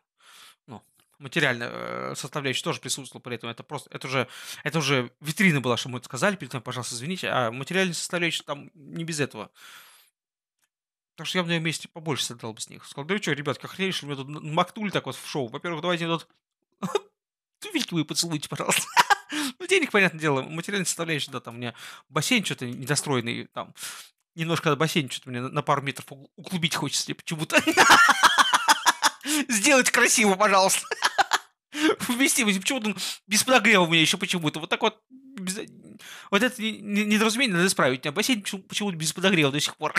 Ну, материальная э, составляющая тоже присутствовала при этом. Это просто, это уже, это уже витрина была, что мы это сказали, перед тем пожалуйста, извините, а материальная составляющая там не без этого. Так что я бы на ее месте побольше создал бы с них. Сказал, да вы что, ребят, как хрень, что меня тут мактули так вот в шоу. Во-первых, давайте тут вы поцелуйте, пожалуйста. Ну, денег, понятное дело, материальная составляющая, да, там у меня бассейн что-то недостроенный, там, немножко на бассейне что-то мне на пару метров углубить хочется почему-то. Сделать красиво, пожалуйста вместимость. Почему-то без прогрева у меня еще почему-то. Вот так вот. Без... Вот это недоразумение надо исправить. У бассейн почему-то без подогрева до сих пор.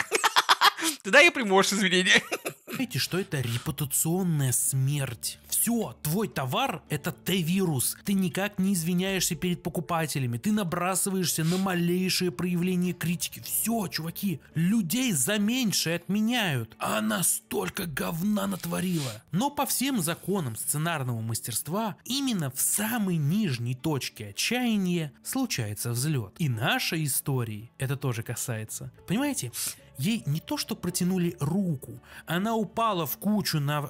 Тогда я приму извинения. Понимаете, что это репутационная смерть. Все, твой товар – это Т-вирус. Ты никак не извиняешься перед покупателями, ты набрасываешься на малейшее проявление критики. Все, чуваки, людей за меньшее отменяют. А она столько говна натворила. Но по всем законам сценарного мастерства, именно в самой нижней точке отчаяния случается взлет. И нашей истории это тоже касается. Понимаете? Ей не то что протянули руку, она упала в кучу на...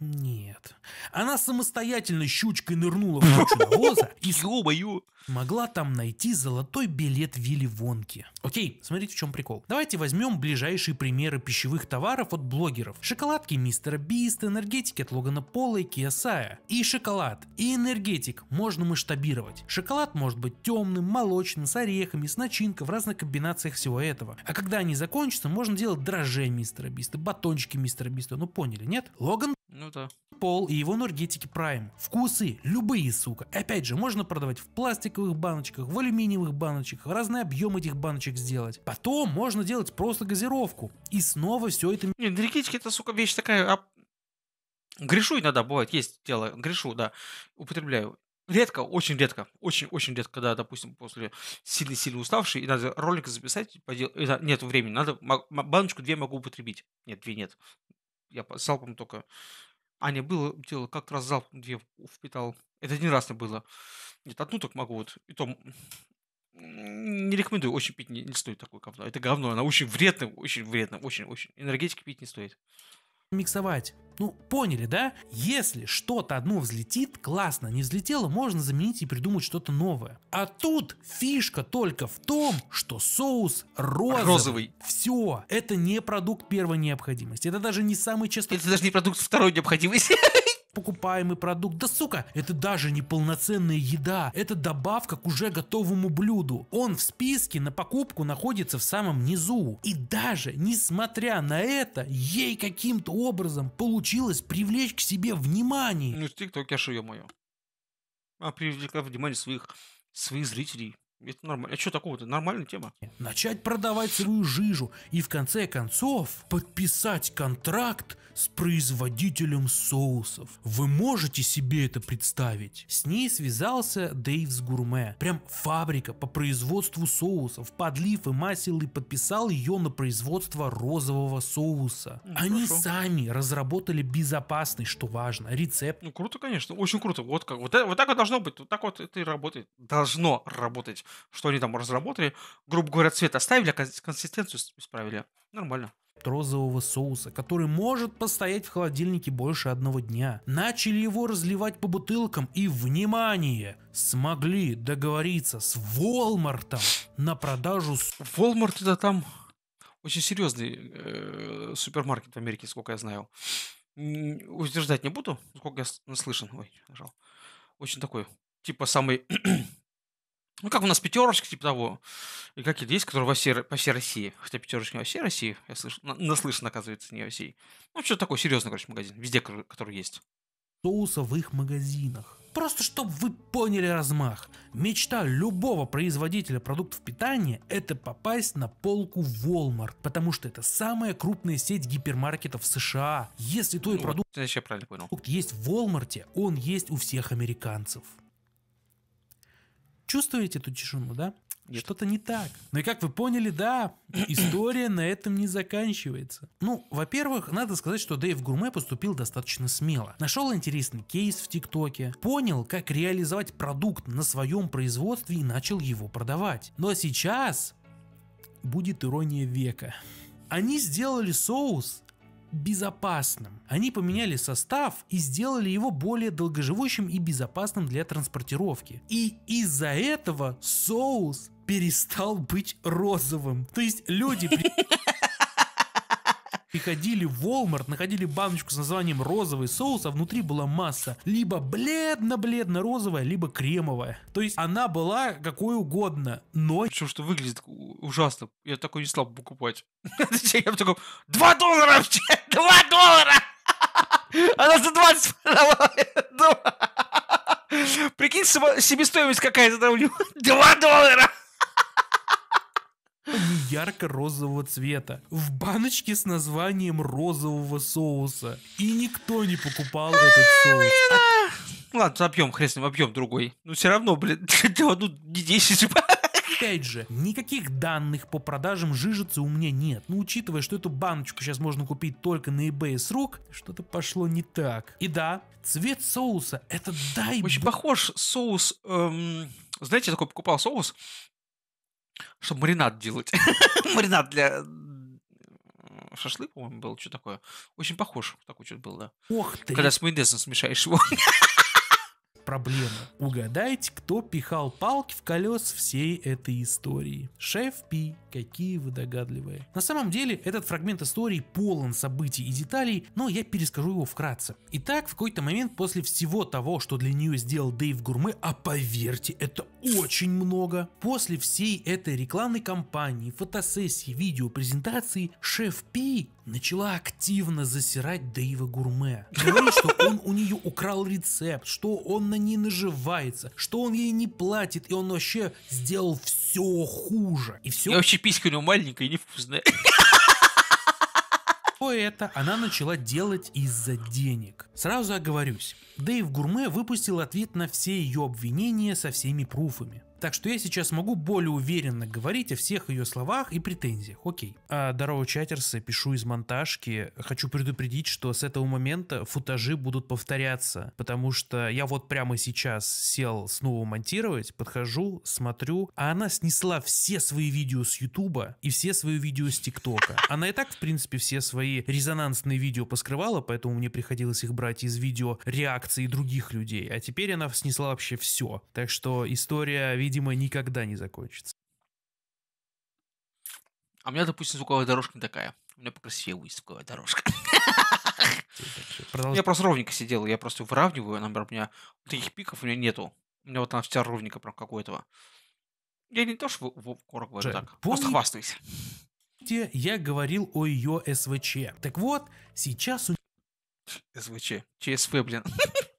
Нет. Она самостоятельно щучкой нырнула в кучу навоза и ё могла там найти золотой билет Вилли Вонки. Окей, смотрите в чем прикол. Давайте возьмем ближайшие примеры пищевых товаров от блогеров. Шоколадки Мистера Биста, энергетики от Логана Пола и Киосая. И шоколад, и энергетик можно масштабировать. Шоколад может быть темным, молочным, с орехами, с начинкой, в разных комбинациях всего этого. А когда они закончатся, можно делать дрожжи Мистера Биста, батончики Мистера Биста. Ну поняли, нет? Логан ну ну да. Пол и его энергетики Prime. Вкусы любые, сука. Опять же, можно продавать в пластиковых баночках, в алюминиевых баночках, разный объем этих баночек сделать. Потом можно делать просто газировку. И снова все это... Не, энергетики это, сука, вещь такая... Грешу иногда бывает, есть дело, грешу, да, употребляю. Редко, очень редко, очень-очень редко, когда, допустим, после сильно-сильно уставший, и надо ролик записать, подел... нет времени, надо баночку две могу употребить. Нет, две нет. Я салпом только а, не, было дело, как раз залп две впитал. Это один раз не было. Нет, одну так могу вот. И то не рекомендую, очень пить не, не стоит такое говно. Это говно, оно очень вредно, очень вредно, очень-очень. Энергетики пить не стоит миксовать. Ну, поняли, да? Если что-то одно взлетит, классно, не взлетело, можно заменить и придумать что-то новое. А тут фишка только в том, что соус розовый. розовый. Все, это не продукт первой необходимости. Это даже не самый часто... Это даже не продукт второй необходимости. покупаемый продукт. Да сука, это даже не полноценная еда, это добавка к уже готовому блюду. Он в списке на покупку находится в самом низу. И даже несмотря на это, ей каким-то образом получилось привлечь к себе внимание. Ну, тиктокерша, ё-моё. А привлекла внимание своих, своих зрителей. Это нормально. А что такого-то? Нормальная тема. Начать продавать свою жижу и в конце концов подписать контракт с производителем соусов. Вы можете себе это представить? С ней связался Дэйвс Гурме. Прям фабрика по производству соусов. Подлив и масел и подписал ее на производство розового соуса. Ну, Они хорошо. сами разработали безопасный, что важно, рецепт. Ну круто, конечно. Очень круто. Вот как. Вот, э, вот так вот должно быть. Вот так вот это и работает. Должно работать что они там разработали. Грубо говоря, цвет оставили, а консистенцию исправили. Нормально розового соуса, который может постоять в холодильнике больше одного дня. Начали его разливать по бутылкам и, внимание, смогли договориться с Волмартом на продажу... Волмарт это там очень серьезный э, супермаркет в Америке, сколько я знаю. Утверждать не буду, сколько я наслышан. Ой, нажал. Очень такой, типа самый ну, как у нас пятерочка, типа того. И какие-то есть, которые во всей, по всей России. Хотя пятерочка не во всей России, я на наслышан, оказывается, не во всей. Ну, что такое серьезный, короче, магазин. Везде, который есть. Соуса в их магазинах. Просто чтобы вы поняли размах. Мечта любого производителя продуктов питания – это попасть на полку Walmart, потому что это самая крупная сеть гипермаркетов США. Если твой ну, продукт вот, правильно понял. есть в Walmart, он есть у всех американцев. Чувствуете эту тишину, да? Нет. Что-то не так. Ну и как вы поняли, да, история на этом не заканчивается. Ну, во-первых, надо сказать, что Дэйв Гурме поступил достаточно смело. Нашел интересный кейс в ТикТоке, понял, как реализовать продукт на своем производстве и начал его продавать. Ну а сейчас будет ирония века. Они сделали соус, безопасным. Они поменяли состав и сделали его более долгоживущим и безопасным для транспортировки. И из-за этого соус перестал быть розовым. То есть люди... приходили в Walmart, находили баночку с названием розовый соус, а внутри была масса либо бледно-бледно-розовая, либо кремовая. То есть она была какой угодно, но... Причем, что выглядит ужасно. Я такой не стал покупать. Я такой, 2 доллара вообще! 2 доллара! Она за 20 Прикинь, себестоимость какая-то там у него. 2 доллара! ярко-розового цвета в баночке с названием розового соуса. И никто не покупал этот э, соус. А а! Ладно, объем, хрен с ним, объем другой. ну все равно, блин, ну не 10 опять же, никаких данных по продажам жижицы у меня нет. Но ну, учитывая, что эту баночку сейчас можно купить только на eBay с рук, что-то пошло не так. И да, цвет соуса это дай... Очень похож соус... Эм... Знаете, я такой покупал соус, чтобы маринад делать. маринад для шашлык, по-моему, был, что такое. Очень похож, такой что-то был, да. Ох ты. Когда с майонезом смешаешь его. проблема. Угадайте, кто пихал палки в колес всей этой истории. Шеф Пи, какие вы догадливые. На самом деле, этот фрагмент истории полон событий и деталей, но я перескажу его вкратце. Итак, в какой-то момент после всего того, что для нее сделал Дэйв Гурме, а поверьте, это очень много, после всей этой рекламной кампании, фотосессии, видеопрезентации, шеф Пи начала активно засирать Дэйва Гурме. Говорит, что он у нее украл рецепт, что он на не наживается, что он ей не платит, и он вообще сделал все хуже. И все... Я вообще писька у него маленькая и невкусная. Все это она начала делать из-за денег. Сразу оговорюсь, Дэйв Гурме выпустил ответ на все ее обвинения со всеми пруфами. Так что я сейчас могу более уверенно говорить о всех ее словах и претензиях. Окей. А, здорово, чатерсы, э, пишу из монтажки. Хочу предупредить, что с этого момента футажи будут повторяться, потому что я вот прямо сейчас сел снова монтировать, подхожу, смотрю, а она снесла все свои видео с Ютуба и все свои видео с ТикТока. Она и так, в принципе, все свои резонансные видео поскрывала, поэтому мне приходилось их брать из видео реакции других людей, а теперь она снесла вообще все. Так что история видимо, никогда не закончится. А у меня, допустим, звуковая дорожка не такая. У меня покрасивее будет звуковая дорожка. Я просто ровненько сидел, я просто выравниваю, а, например, у меня таких пиков у меня нету. У меня вот она вся ровненько прям какой этого. Я не то, что в корок говорю так, просто хвастаюсь. Я говорил о ее СВЧ. Так вот, сейчас у СВЧ. ЧСВ, блин.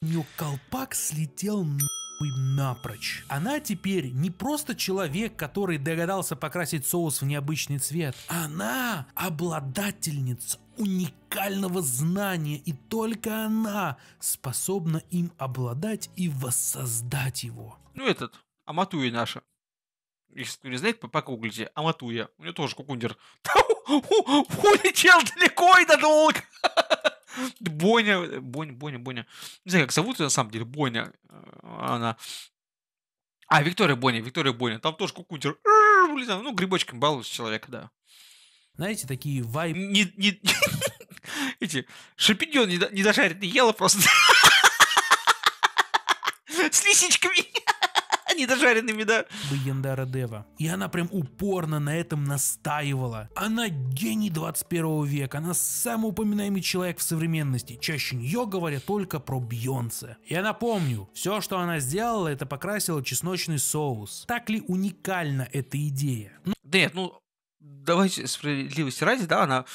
У нее колпак слетел на нахуй напрочь. Она теперь не просто человек, который догадался покрасить соус в необычный цвет. Она обладательница уникального знания, и только она способна им обладать и воссоздать его. Ну этот, Аматуя наша. Если кто не знает, погуглите. Аматуя. У нее тоже кукундер. Улетел далеко и надолго. Боня, Боня, Боня, Боня. Не знаю, как зовут ее на самом деле, Боня. А, она... А, Виктория Боня, Виктория Боня. Там тоже кукутер. Ну, грибочками балуется человек, да. Знаете, такие вайп... Не, не... Эти, шампиньон не ела просто. С лисичками не дожаренными, да. Бы Яндара Дева. И она прям упорно на этом настаивала. Она гений 21 века, она самый упоминаемый человек в современности. Чаще нее говорят только про Бьонсе. Я напомню, все, что она сделала, это покрасила чесночный соус. Так ли уникальна эта идея? Ну... нет, ну, давайте справедливости ради, да, она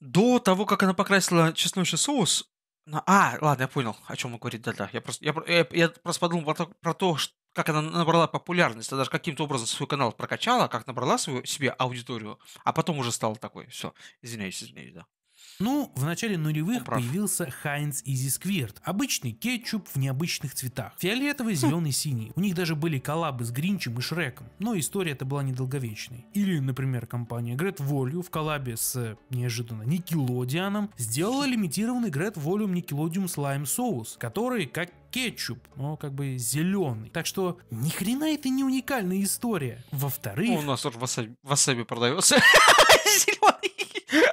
до того, как она покрасила чесночный соус, а, ладно, я понял, о чем он говорит, да-да. Я просто, я, я, я просто подумал про то, про то, как она набрала популярность, она даже каким-то образом свой канал прокачала, как набрала свою, себе аудиторию, а потом уже стала такой, все, извиняюсь, извиняюсь, да. Ну, в начале нулевых появился Heinz Easy Squirt. Обычный кетчуп в необычных цветах. Фиолетовый, хм. зеленый, синий. У них даже были коллабы с Гринчем и Шреком. Но история это была недолговечной. Или, например, компания Great Volume в коллабе с, э, неожиданно, Никелодианом сделала лимитированный Great Volume Nickelodeon Slime Соус, который, как кетчуп, но как бы зеленый. Так что ни хрена это не уникальная история. Во-вторых... Ну, у нас тоже васаби, васаби продается. Зеленый.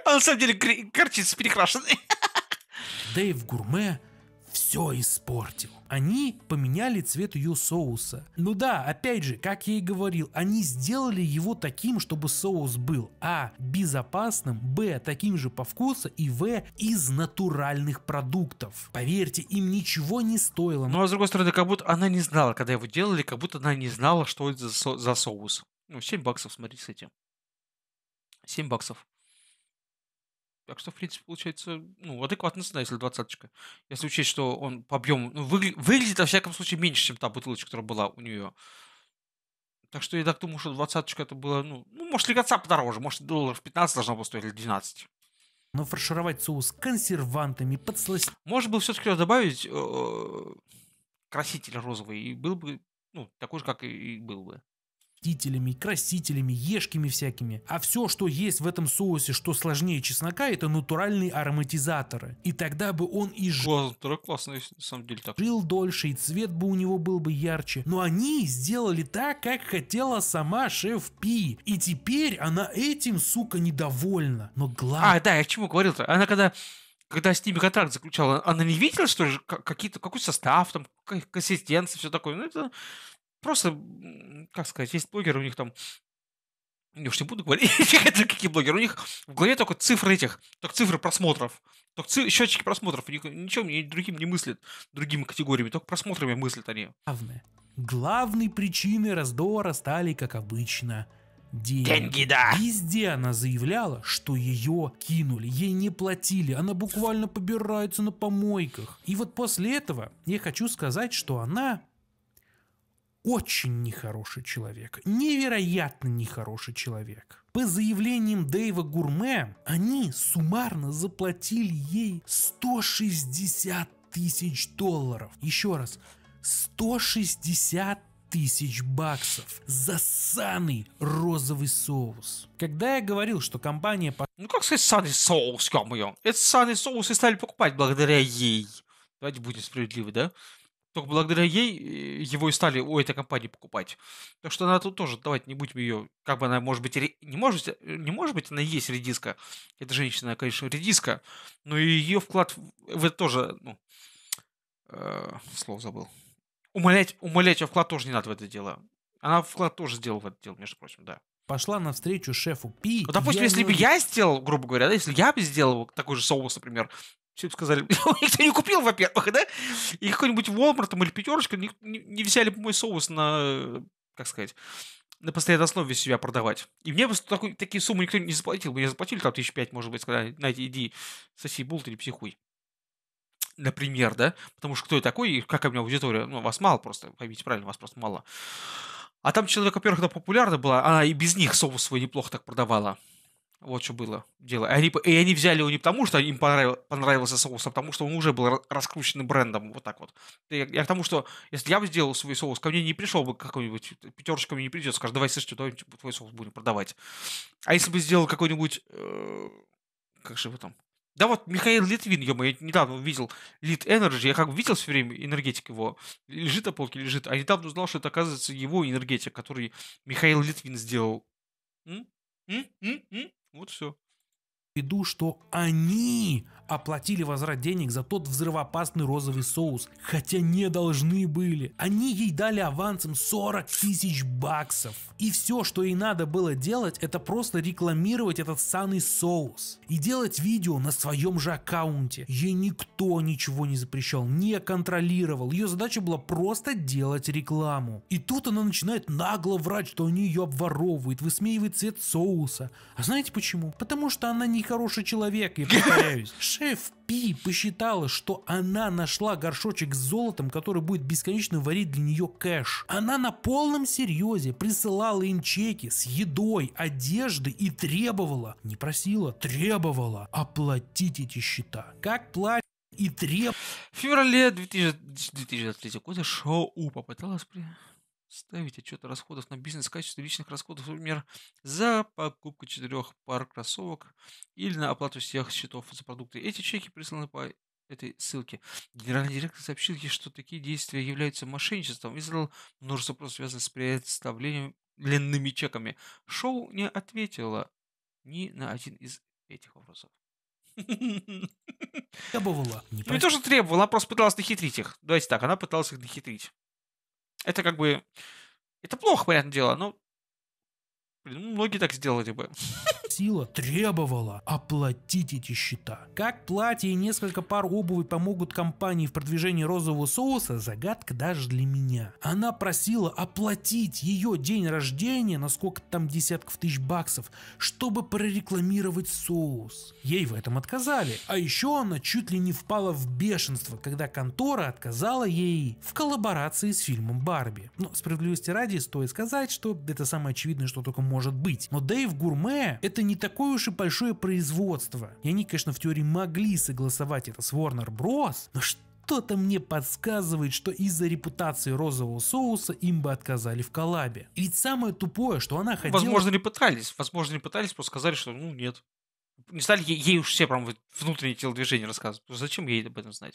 А на самом деле горчица перекрашенная. Дэйв Гурме все испортил. Они поменяли цвет ее соуса. Ну да, опять же, как я и говорил, они сделали его таким, чтобы соус был а. безопасным, б. таким же по вкусу и в. из натуральных продуктов. Поверьте, им ничего не стоило. Ну а с другой стороны, как будто она не знала, когда его делали, как будто она не знала, что это за, со- за соус. Ну, 7 баксов, смотри, с этим. 7 баксов. Так что, в принципе, получается, ну, адекватно цена, если двадцаточка. Если учесть, что он по объему, ну, выгля- выглядит, во всяком случае, меньше, чем та бутылочка, которая была у нее. Так что я так думаю, что двадцаточка это было, ну, ну может, леготца подороже, может, долларов 15 должно было стоить или 12. Но фаршировать соус консервантами, подсластить. Может было все-таки добавить э, краситель розовый, и был бы, ну, такой же, как и был бы мастителями, красителями, ешками всякими. А все, что есть в этом соусе, что сложнее чеснока, это натуральные ароматизаторы. И тогда бы он и жил. классно, на самом деле так. Жил дольше, и цвет бы у него был бы ярче. Но они сделали так, как хотела сама шеф Пи. И теперь она этим, сука, недовольна. Но главное... А, да, я к чему говорил-то? Она когда когда с ними контракт заключала, она не видела, что же, какие-то, какой состав, там, консистенция, все такое. Ну, это просто, как сказать, есть блогеры, у них там я уж не буду говорить, какие блогеры. У них в голове только цифры этих, только цифры просмотров, только цифры, счетчики просмотров. Ничем другим не мыслят, другими категориями, только просмотрами мыслят они. Главное. Главной причиной раздора стали, как обычно, деньги. Деньги, да. Везде она заявляла, что ее кинули, ей не платили, она буквально побирается на помойках. И вот после этого я хочу сказать, что она очень нехороший человек, невероятно нехороший человек. По заявлениям Дэйва Гурме, они суммарно заплатили ей 160 тысяч долларов. Еще раз, 160 тысяч баксов за ссаный розовый соус. Когда я говорил, что компания... Ну как сказать ссаный соус, ё-моё? Этот ссаный соус и стали покупать благодаря ей. Давайте будем справедливы, да? Только благодаря ей э, его и стали у этой компании покупать. Так что она тут тоже, давайте не будем ее, как бы она может быть, не может, э, не может быть, она и есть редиска. Эта женщина, конечно, редиска, но и ее вклад в это тоже, ну, э, слово забыл. Умолять, умолять ее вклад тоже не надо в это дело. Она вклад тоже сделала в это дело, между прочим, да пошла навстречу шефу Пи. Ну, допустим, если бы я сделал, грубо говоря, да, если я бы сделал такой же соус, например, все это сказали, ну, никто не купил, во-первых, да? И какой-нибудь Walmart или пятерочка не, не взяли мой соус на, как сказать, на постоянной основе себя продавать. И мне бы такой, такие суммы никто не заплатил. Мне заплатили там тысяч пять, может быть, сказали, знаете, иди соси булт или психуй. Например, да? Потому что кто я такой и как у меня аудитория? Ну, вас мало просто, поймите правильно, вас просто мало. А там человек, во-первых, она популярна была, она и без них соус свой неплохо так продавала. Вот что было дело. И они, и они взяли его не потому, что им понравил, понравился соус, а потому, что он уже был раскрученным брендом. Вот так вот. Я, я к тому, что если я бы сделал свой соус, ко мне не пришел бы какой-нибудь, э, пятерочка мне не придет, скажет, давай, слышите, давай типа твой соус будем продавать. А если бы сделал какой-нибудь... Э, как же его там? Да вот Михаил Литвин, ё я недавно увидел Лит Energy, я как бы видел все время энергетик его, лежит на полке, лежит, а недавно узнал, что это, оказывается, его энергетик, который Михаил Литвин сделал. М? М? М? М? Вот все в виду, что они оплатили возврат денег за тот взрывоопасный розовый соус, хотя не должны были. Они ей дали авансом 40 тысяч баксов. И все, что ей надо было делать, это просто рекламировать этот саный соус. И делать видео на своем же аккаунте. Ей никто ничего не запрещал, не контролировал. Ее задача была просто делать рекламу. И тут она начинает нагло врать, что они ее обворовывают, высмеивает цвет соуса. А знаете почему? Потому что она не нехороший человек, я повторяюсь. Шеф Пи посчитала, что она нашла горшочек с золотом, который будет бесконечно варить для нее кэш. Она на полном серьезе присылала им чеки с едой, одеждой и требовала, не просила, требовала оплатить эти счета. Как платить? И треб... В феврале 2000... 2023 года Шоу попыталась... При ставить отчет о расходах на бизнес в качестве личных расходов, например, за покупку четырех пар кроссовок или на оплату всех счетов за продукты. Эти чеки присланы по этой ссылке. Генеральный директор сообщил ей, что такие действия являются мошенничеством и задал множество вопросов, связанных с представлением ленными чеками. Шоу не ответила ни на один из этих вопросов. Требовала. не ну, то, что требовала, она просто пыталась нахитрить их. Давайте так, она пыталась их нахитрить. Это как бы... Это плохо, понятное дело, но Блин, многие так сделали бы. Сила требовала оплатить эти счета. Как платье и несколько пар обуви помогут компании в продвижении розового соуса, загадка даже для меня. Она просила оплатить ее день рождения на сколько там десятков тысяч баксов, чтобы прорекламировать соус. Ей в этом отказали. А еще она чуть ли не впала в бешенство, когда контора отказала ей в коллаборации с фильмом Барби. Но справедливости ради стоит сказать, что это самое очевидное, что только может быть. Но Дэйв Гурме это не такое уж и большое производство. И они, конечно, в теории могли согласовать это с Warner Bros, но что что-то мне подсказывает, что из-за репутации розового соуса им бы отказали в коллабе. И ведь самое тупое, что она хотела... Возможно, не пытались. Возможно, не пытались, просто сказали, что ну нет не стали ей, ей уж все прям внутренние телодвижения рассказывать. Зачем ей об этом знать?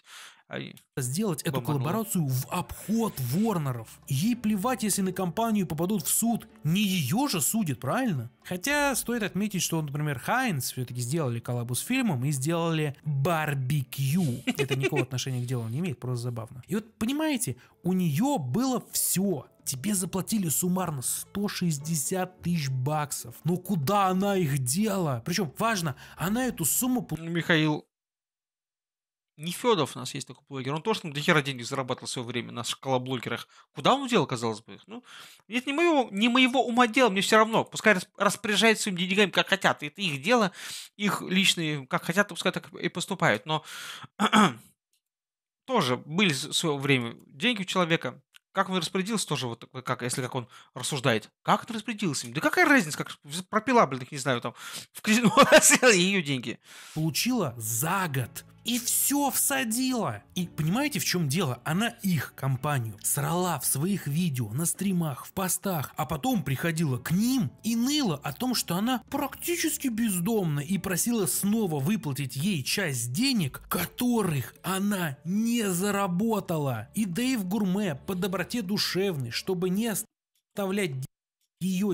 А... Сделать эту коллаборацию в обход Ворнеров. Ей плевать, если на компанию попадут в суд. Не ее же судят, правильно? Хотя стоит отметить, что, например, Хайнс все-таки сделали коллабу с фильмом и сделали барбекю. Это никакого отношения к делу не имеет, просто забавно. И вот, понимаете, у нее было все. Тебе заплатили суммарно 160 тысяч баксов. Но ну, куда она их дела? Причем, важно, она эту сумму... Ну, Михаил, не Федов у нас есть такой блогер, он тоже там до хера денег зарабатывал в свое время на школоблогерах. Куда он удел, казалось бы? Ну, это не моего, не моего ума дело, мне все равно. Пускай распоряжают своими деньгами, как хотят. Это их дело, их личные, как хотят, пускай так и поступают. Но тоже были в свое время деньги у человека, как он распорядился, тоже вот э, как, если как он рассуждает, как он распорядился Да какая разница, как пропила, блин, не знаю, там, в казино ее деньги. Получила за год и все всадила. И понимаете, в чем дело? Она их компанию срала в своих видео, на стримах, в постах, а потом приходила к ним и ныла о том, что она практически бездомна и просила снова выплатить ей часть денег, которых она не заработала. И Дэйв Гурме по доброте душевной, чтобы не оставлять ее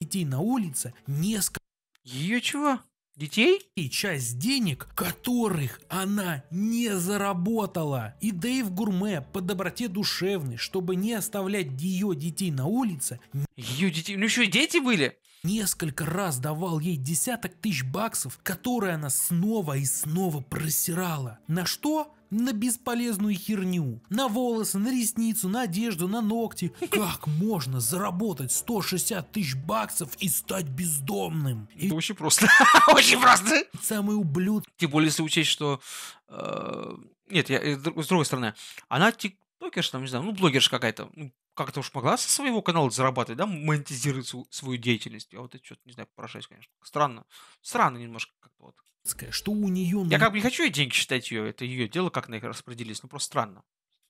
детей на улице, несколько... Ее чего? детей? И часть денег, которых она не заработала. И Дэйв Гурме по доброте душевной, чтобы не оставлять ее детей на улице. Ее детей? Ну еще и дети были? Несколько раз давал ей десяток тысяч баксов, которые она снова и снова просирала. На что на бесполезную херню. На волосы, на ресницу, на одежду, на ногти. Как можно заработать 160 тысяч баксов и стать бездомным? И... Это очень просто. очень просто. Самый ублюд. Тем более, если учесть, что... Э, нет, я, э, с другой стороны, она тиктокерша, там, не знаю, ну, блогерша какая-то, ну, как-то уж могла со своего канала зарабатывать, да, монетизировать свою деятельность. Я вот это что-то, не знаю, поражаюсь, конечно. Странно. Странно немножко как-то вот что у нее... Я как бы не хочу я деньги считать ее, это ее дело, как на их распределились, ну просто странно.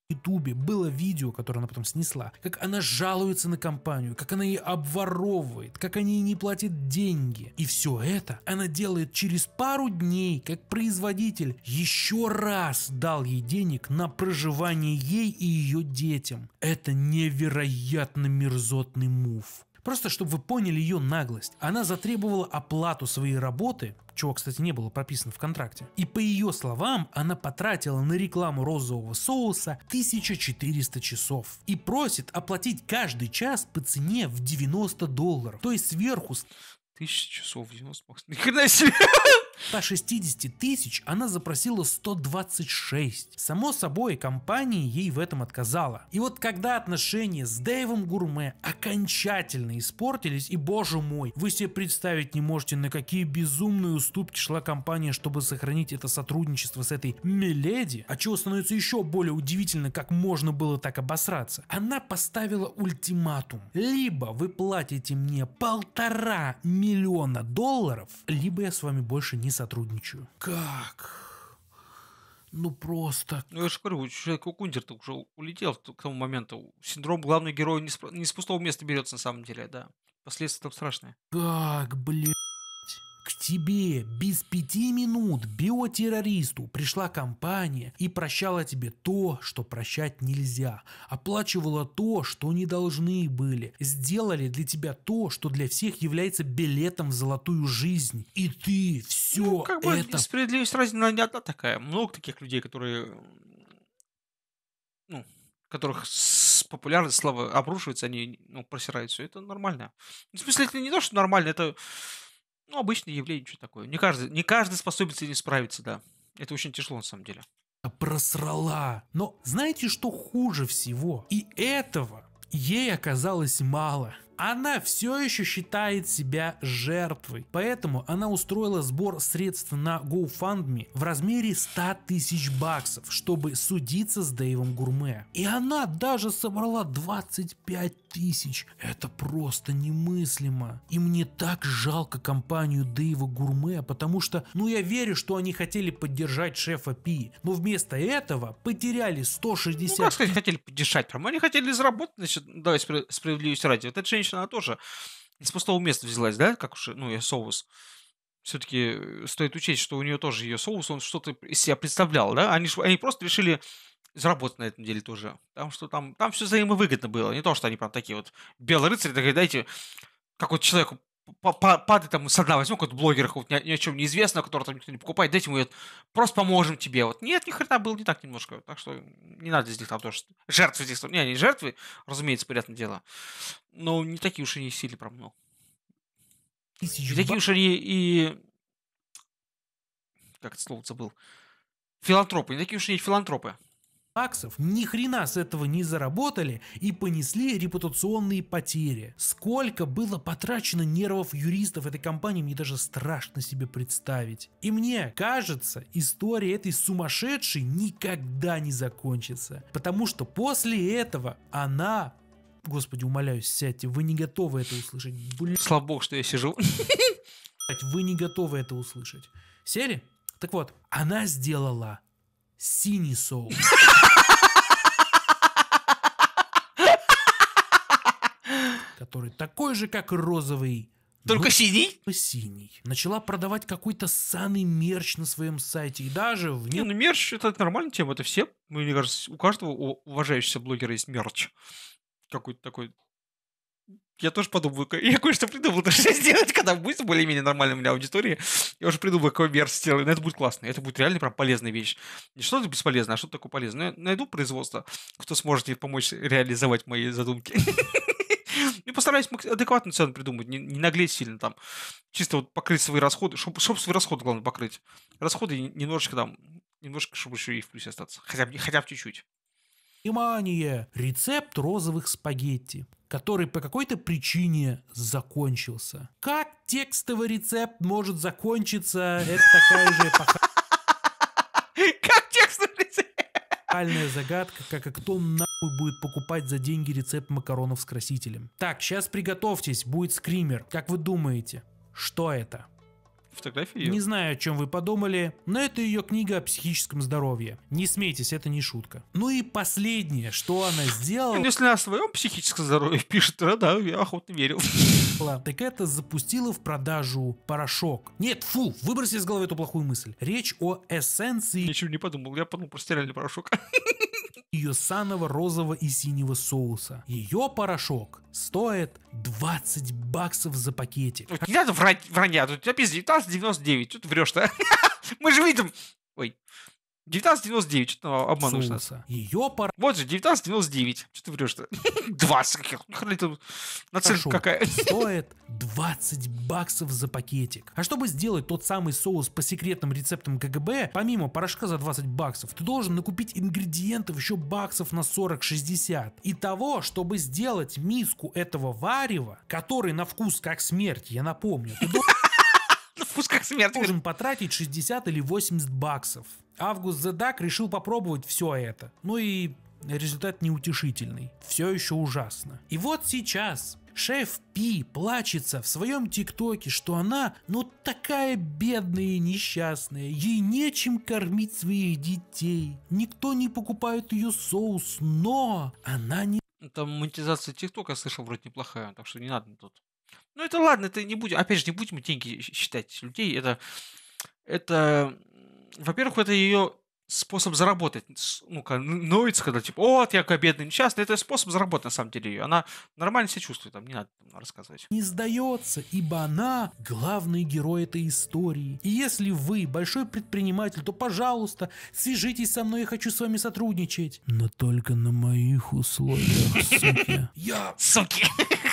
в Ютубе было видео, которое она потом снесла, как она жалуется на компанию, как она ее обворовывает, как они ей не платят деньги. И все это она делает через пару дней, как производитель еще раз дал ей денег на проживание ей и ее детям. Это невероятно мерзотный мув. Просто чтобы вы поняли ее наглость. Она затребовала оплату своей работы, чего, кстати, не было прописано в контракте. И по ее словам, она потратила на рекламу розового соуса 1400 часов. И просит оплатить каждый час по цене в 90 долларов. То есть сверху... 1000 часов, 90 баксов. Ни себе! 160 тысяч она запросила 126. Само собой, компания ей в этом отказала. И вот когда отношения с Дэйвом Гурме окончательно испортились, и боже мой, вы себе представить не можете, на какие безумные уступки шла компания, чтобы сохранить это сотрудничество с этой меледи, а чего становится еще более удивительно, как можно было так обосраться. Она поставила ультиматум. Либо вы платите мне полтора миллиона долларов, либо я с вами больше не не сотрудничаю. Как? Ну просто. Ну я же говорю, человек Кундер-то уже улетел к тому моменту. Синдром главного героя не с, не с пустого места берется на самом деле, да. Последствия там страшные. Как, блин? К тебе без пяти минут биотеррористу пришла компания и прощала тебе то, что прощать нельзя, оплачивала то, что не должны были, сделали для тебя то, что для всех является билетом в золотую жизнь. И ты все ну, как бы Справедливость ради, не одна такая. Много таких людей, которые... Ну, которых популярность, слава обрушивается, они ну, просирают все. Это нормально. В смысле, это не то, что нормально, это ну, обычное явление, что такое. Не каждый, не каждый способен с этим справиться, да. Это очень тяжело, на самом деле. Просрала. Но знаете, что хуже всего? И этого ей оказалось мало она все еще считает себя жертвой. Поэтому она устроила сбор средств на GoFundMe в размере 100 тысяч баксов, чтобы судиться с Дэйвом Гурме. И она даже собрала 25 тысяч. Это просто немыслимо. И мне так жалко компанию Дэйва Гурме, потому что, ну я верю, что они хотели поддержать шефа Пи, но вместо этого потеряли 160... Ну как сказать, хотели поддержать? По-моему, а они хотели заработать, значит, давай справедливость ради. Вот эта женщина женщина, она тоже из пустого места взялась, да, как уже ну, ее соус. Все-таки э, стоит учесть, что у нее тоже ее соус, он что-то из себя представлял, да? Они, они просто решили заработать на этом деле тоже. Потому что там, там все взаимовыгодно было. Не то, что они прям такие вот белые рыцари, так дайте какой-то человеку падает там со дна возьмем какой-то блогер, вот ни, ни о чем неизвестного, которого там никто не покупает, дайте ему, просто поможем тебе. Вот нет, ни хрена было не так немножко, так что не надо здесь там тоже жертвы здесь, не, не жертвы, разумеется, понятное дело, но не такие уж и не сильно прям, много ну. Не такие уж они и... Как это слово забыл? Филантропы, не такие уж и не филантропы аксов ни хрена с этого не заработали и понесли репутационные потери. Сколько было потрачено нервов юристов этой компании, мне даже страшно себе представить. И мне кажется, история этой сумасшедшей никогда не закончится. Потому что после этого она... Господи, умоляю, сядьте, вы не готовы это услышать. Блин. Слава богу, что я сижу. Вы не готовы это услышать. Сели? Так вот, она сделала синий соус. который такой же, как розовый, только ну, синий? Типа синий. Начала продавать какой-то ссаный мерч на своем сайте. И даже в... Не, ну мерч это нормальная тема, это все. Мне кажется, у каждого уважающегося блогера есть мерч. Какой-то такой... Я тоже подумал, я кое-что придумал, даже сделать, когда будет более-менее нормальная у меня аудитория. Я уже придумал, какой мерч сделаю. Но это будет классно. Это будет реально прям полезная вещь. Не что-то бесполезное, а что-то такое полезное. Но ну, я найду производство, кто сможет мне помочь реализовать мои задумки. И постараюсь адекватную цену придумать, не, не наглеть сильно там. Чисто вот покрыть свои расходы, чтобы чтоб свои расходы, главное, покрыть. Расходы немножечко там, немножко, чтобы еще и в плюсе остаться. Хотя хотя бы чуть-чуть. Внимание! Рецепт розовых спагетти, который по какой-то причине закончился. Как текстовый рецепт может закончиться? Это такая же тотальная загадка, как и кто нахуй будет покупать за деньги рецепт макаронов с красителем. Так, сейчас приготовьтесь, будет скример. Как вы думаете, что это? фотографии ее? Не знаю, о чем вы подумали, но это ее книга о психическом здоровье. Не смейтесь, это не шутка. Ну и последнее, что она сделала... если она о своем психическом здоровье пишет, да, да, я охотно верил. Так это запустила в продажу порошок. Нет, фу, выброси из головы эту плохую мысль. Речь о эссенции... Ничего не подумал, я подумал просто реально порошок. ее саного розового и синего соуса. Ее порошок стоит 20 баксов за пакетик. Не надо врать, вранья, тут тебя пиздец, 19,99, что ты врешь-то? Мы же видим... Ой, 1999, что-то обманываешь нас. Ее пора... Вот же, 1999. Что ты врешь-то? 20 каких? Хрена это наценка какая. Стоит 20 баксов за пакетик. А чтобы сделать тот самый соус по секретным рецептам КГБ, помимо порошка за 20 баксов, ты должен накупить ингредиентов еще баксов на 40-60. И того, чтобы сделать миску этого варева, который на вкус как смерть, я напомню, ты должен пусках смерти. Можем потратить 60 или 80 баксов. Август Зедак решил попробовать все это. Ну и результат неутешительный. Все еще ужасно. И вот сейчас Шеф Пи плачется в своем ТикТоке, что она, ну, такая бедная и несчастная. Ей нечем кормить своих детей. Никто не покупает ее соус, но она не... Там монетизация ТикТока, слышал, вроде неплохая, так что не надо тут ну это ладно, это не будем, опять же, не будем деньги считать людей, это, это, во-первых, это ее способ заработать. Ну-ка, когда типа, вот, я как бедный несчастный. Это способ заработать, на самом деле. ее. Она нормально себя чувствует, там не надо рассказывать. Не сдается, ибо она главный герой этой истории. И если вы большой предприниматель, то, пожалуйста, свяжитесь со мной, я хочу с вами сотрудничать. Но только на моих условиях, суки. Я... Суки.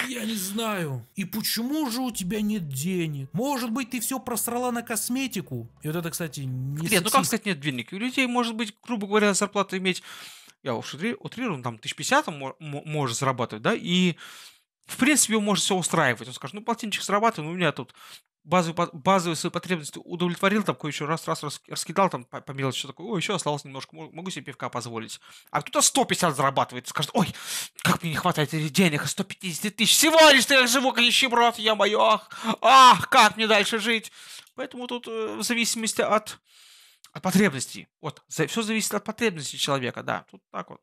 Я не знаю. И почему же у тебя нет денег? Может быть, ты все просрала на косметику? И вот это, кстати, не Нет, ну как сказать, нет денег? У людей, может быть, грубо говоря, зарплата иметь... Я утрирую, там, 1050 может зарабатывать, да? И в принципе, его может все устраивать. Он скажет, ну, полтинчик срабатывает, но у меня тут базовую, базовую свою потребность удовлетворил, там кое еще раз-раз раз раскидал, там по, по мелочи, что такое, о, еще осталось немножко, могу себе пивка позволить. А кто-то 150 зарабатывает, скажет, ой, как мне не хватает денег, 150 тысяч, всего лишь а я живу, как нищеброд, я мое, ах, ах как мне дальше жить? Поэтому тут э, в зависимости от, от потребностей, вот, все зависит от потребностей человека, да, тут так вот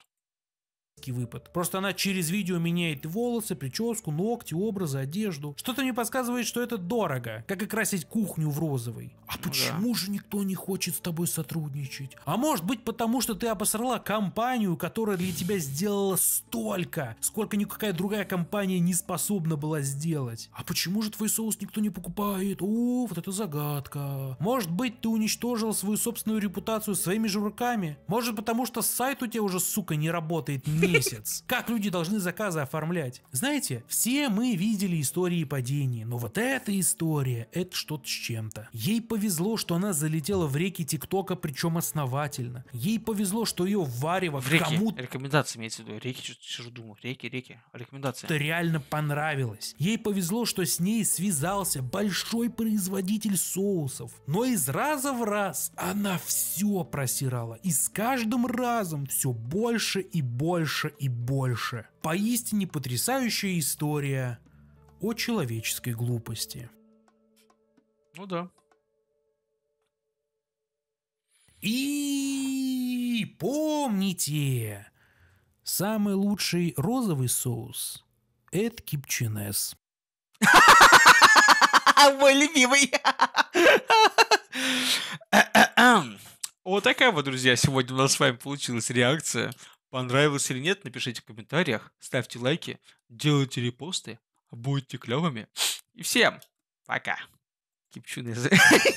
выпад. Просто она через видео меняет волосы, прическу, ногти, образы, одежду. Что-то мне подсказывает, что это дорого, как и красить кухню в розовый. А ну почему да. же никто не хочет с тобой сотрудничать? А может быть потому, что ты обосрала компанию, которая для тебя сделала столько, сколько никакая другая компания не способна была сделать. А почему же твой соус никто не покупает? О, вот это загадка. Может быть ты уничтожил свою собственную репутацию своими же руками? Может потому, что сайт у тебя уже, сука, не работает, месяц. Как люди должны заказы оформлять? Знаете, все мы видели истории падений, но вот эта история, это что-то с чем-то. Ей повезло, что она залетела в реки ТикТока, причем основательно. Ей повезло, что ее варево кому-то... Рекомендации имеется в виду. Реки, что-то сижу думаю. Реки, реки. Рекомендации. Это реально понравилось. Ей повезло, что с ней связался большой производитель соусов. Но из раза в раз она все просирала. И с каждым разом все больше и больше больше и больше. Поистине потрясающая история о человеческой глупости. Ну да. И помните, самый лучший розовый соус – это кипчинес. Мой любимый. Вот такая вот, друзья, сегодня у нас с вами получилась реакция. Понравилось или нет, напишите в комментариях, ставьте лайки, делайте репосты, будьте клевыми. И всем пока. Кипчу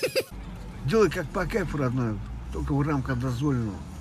Делай как по кайфу, родной, только в рамках дозволенного.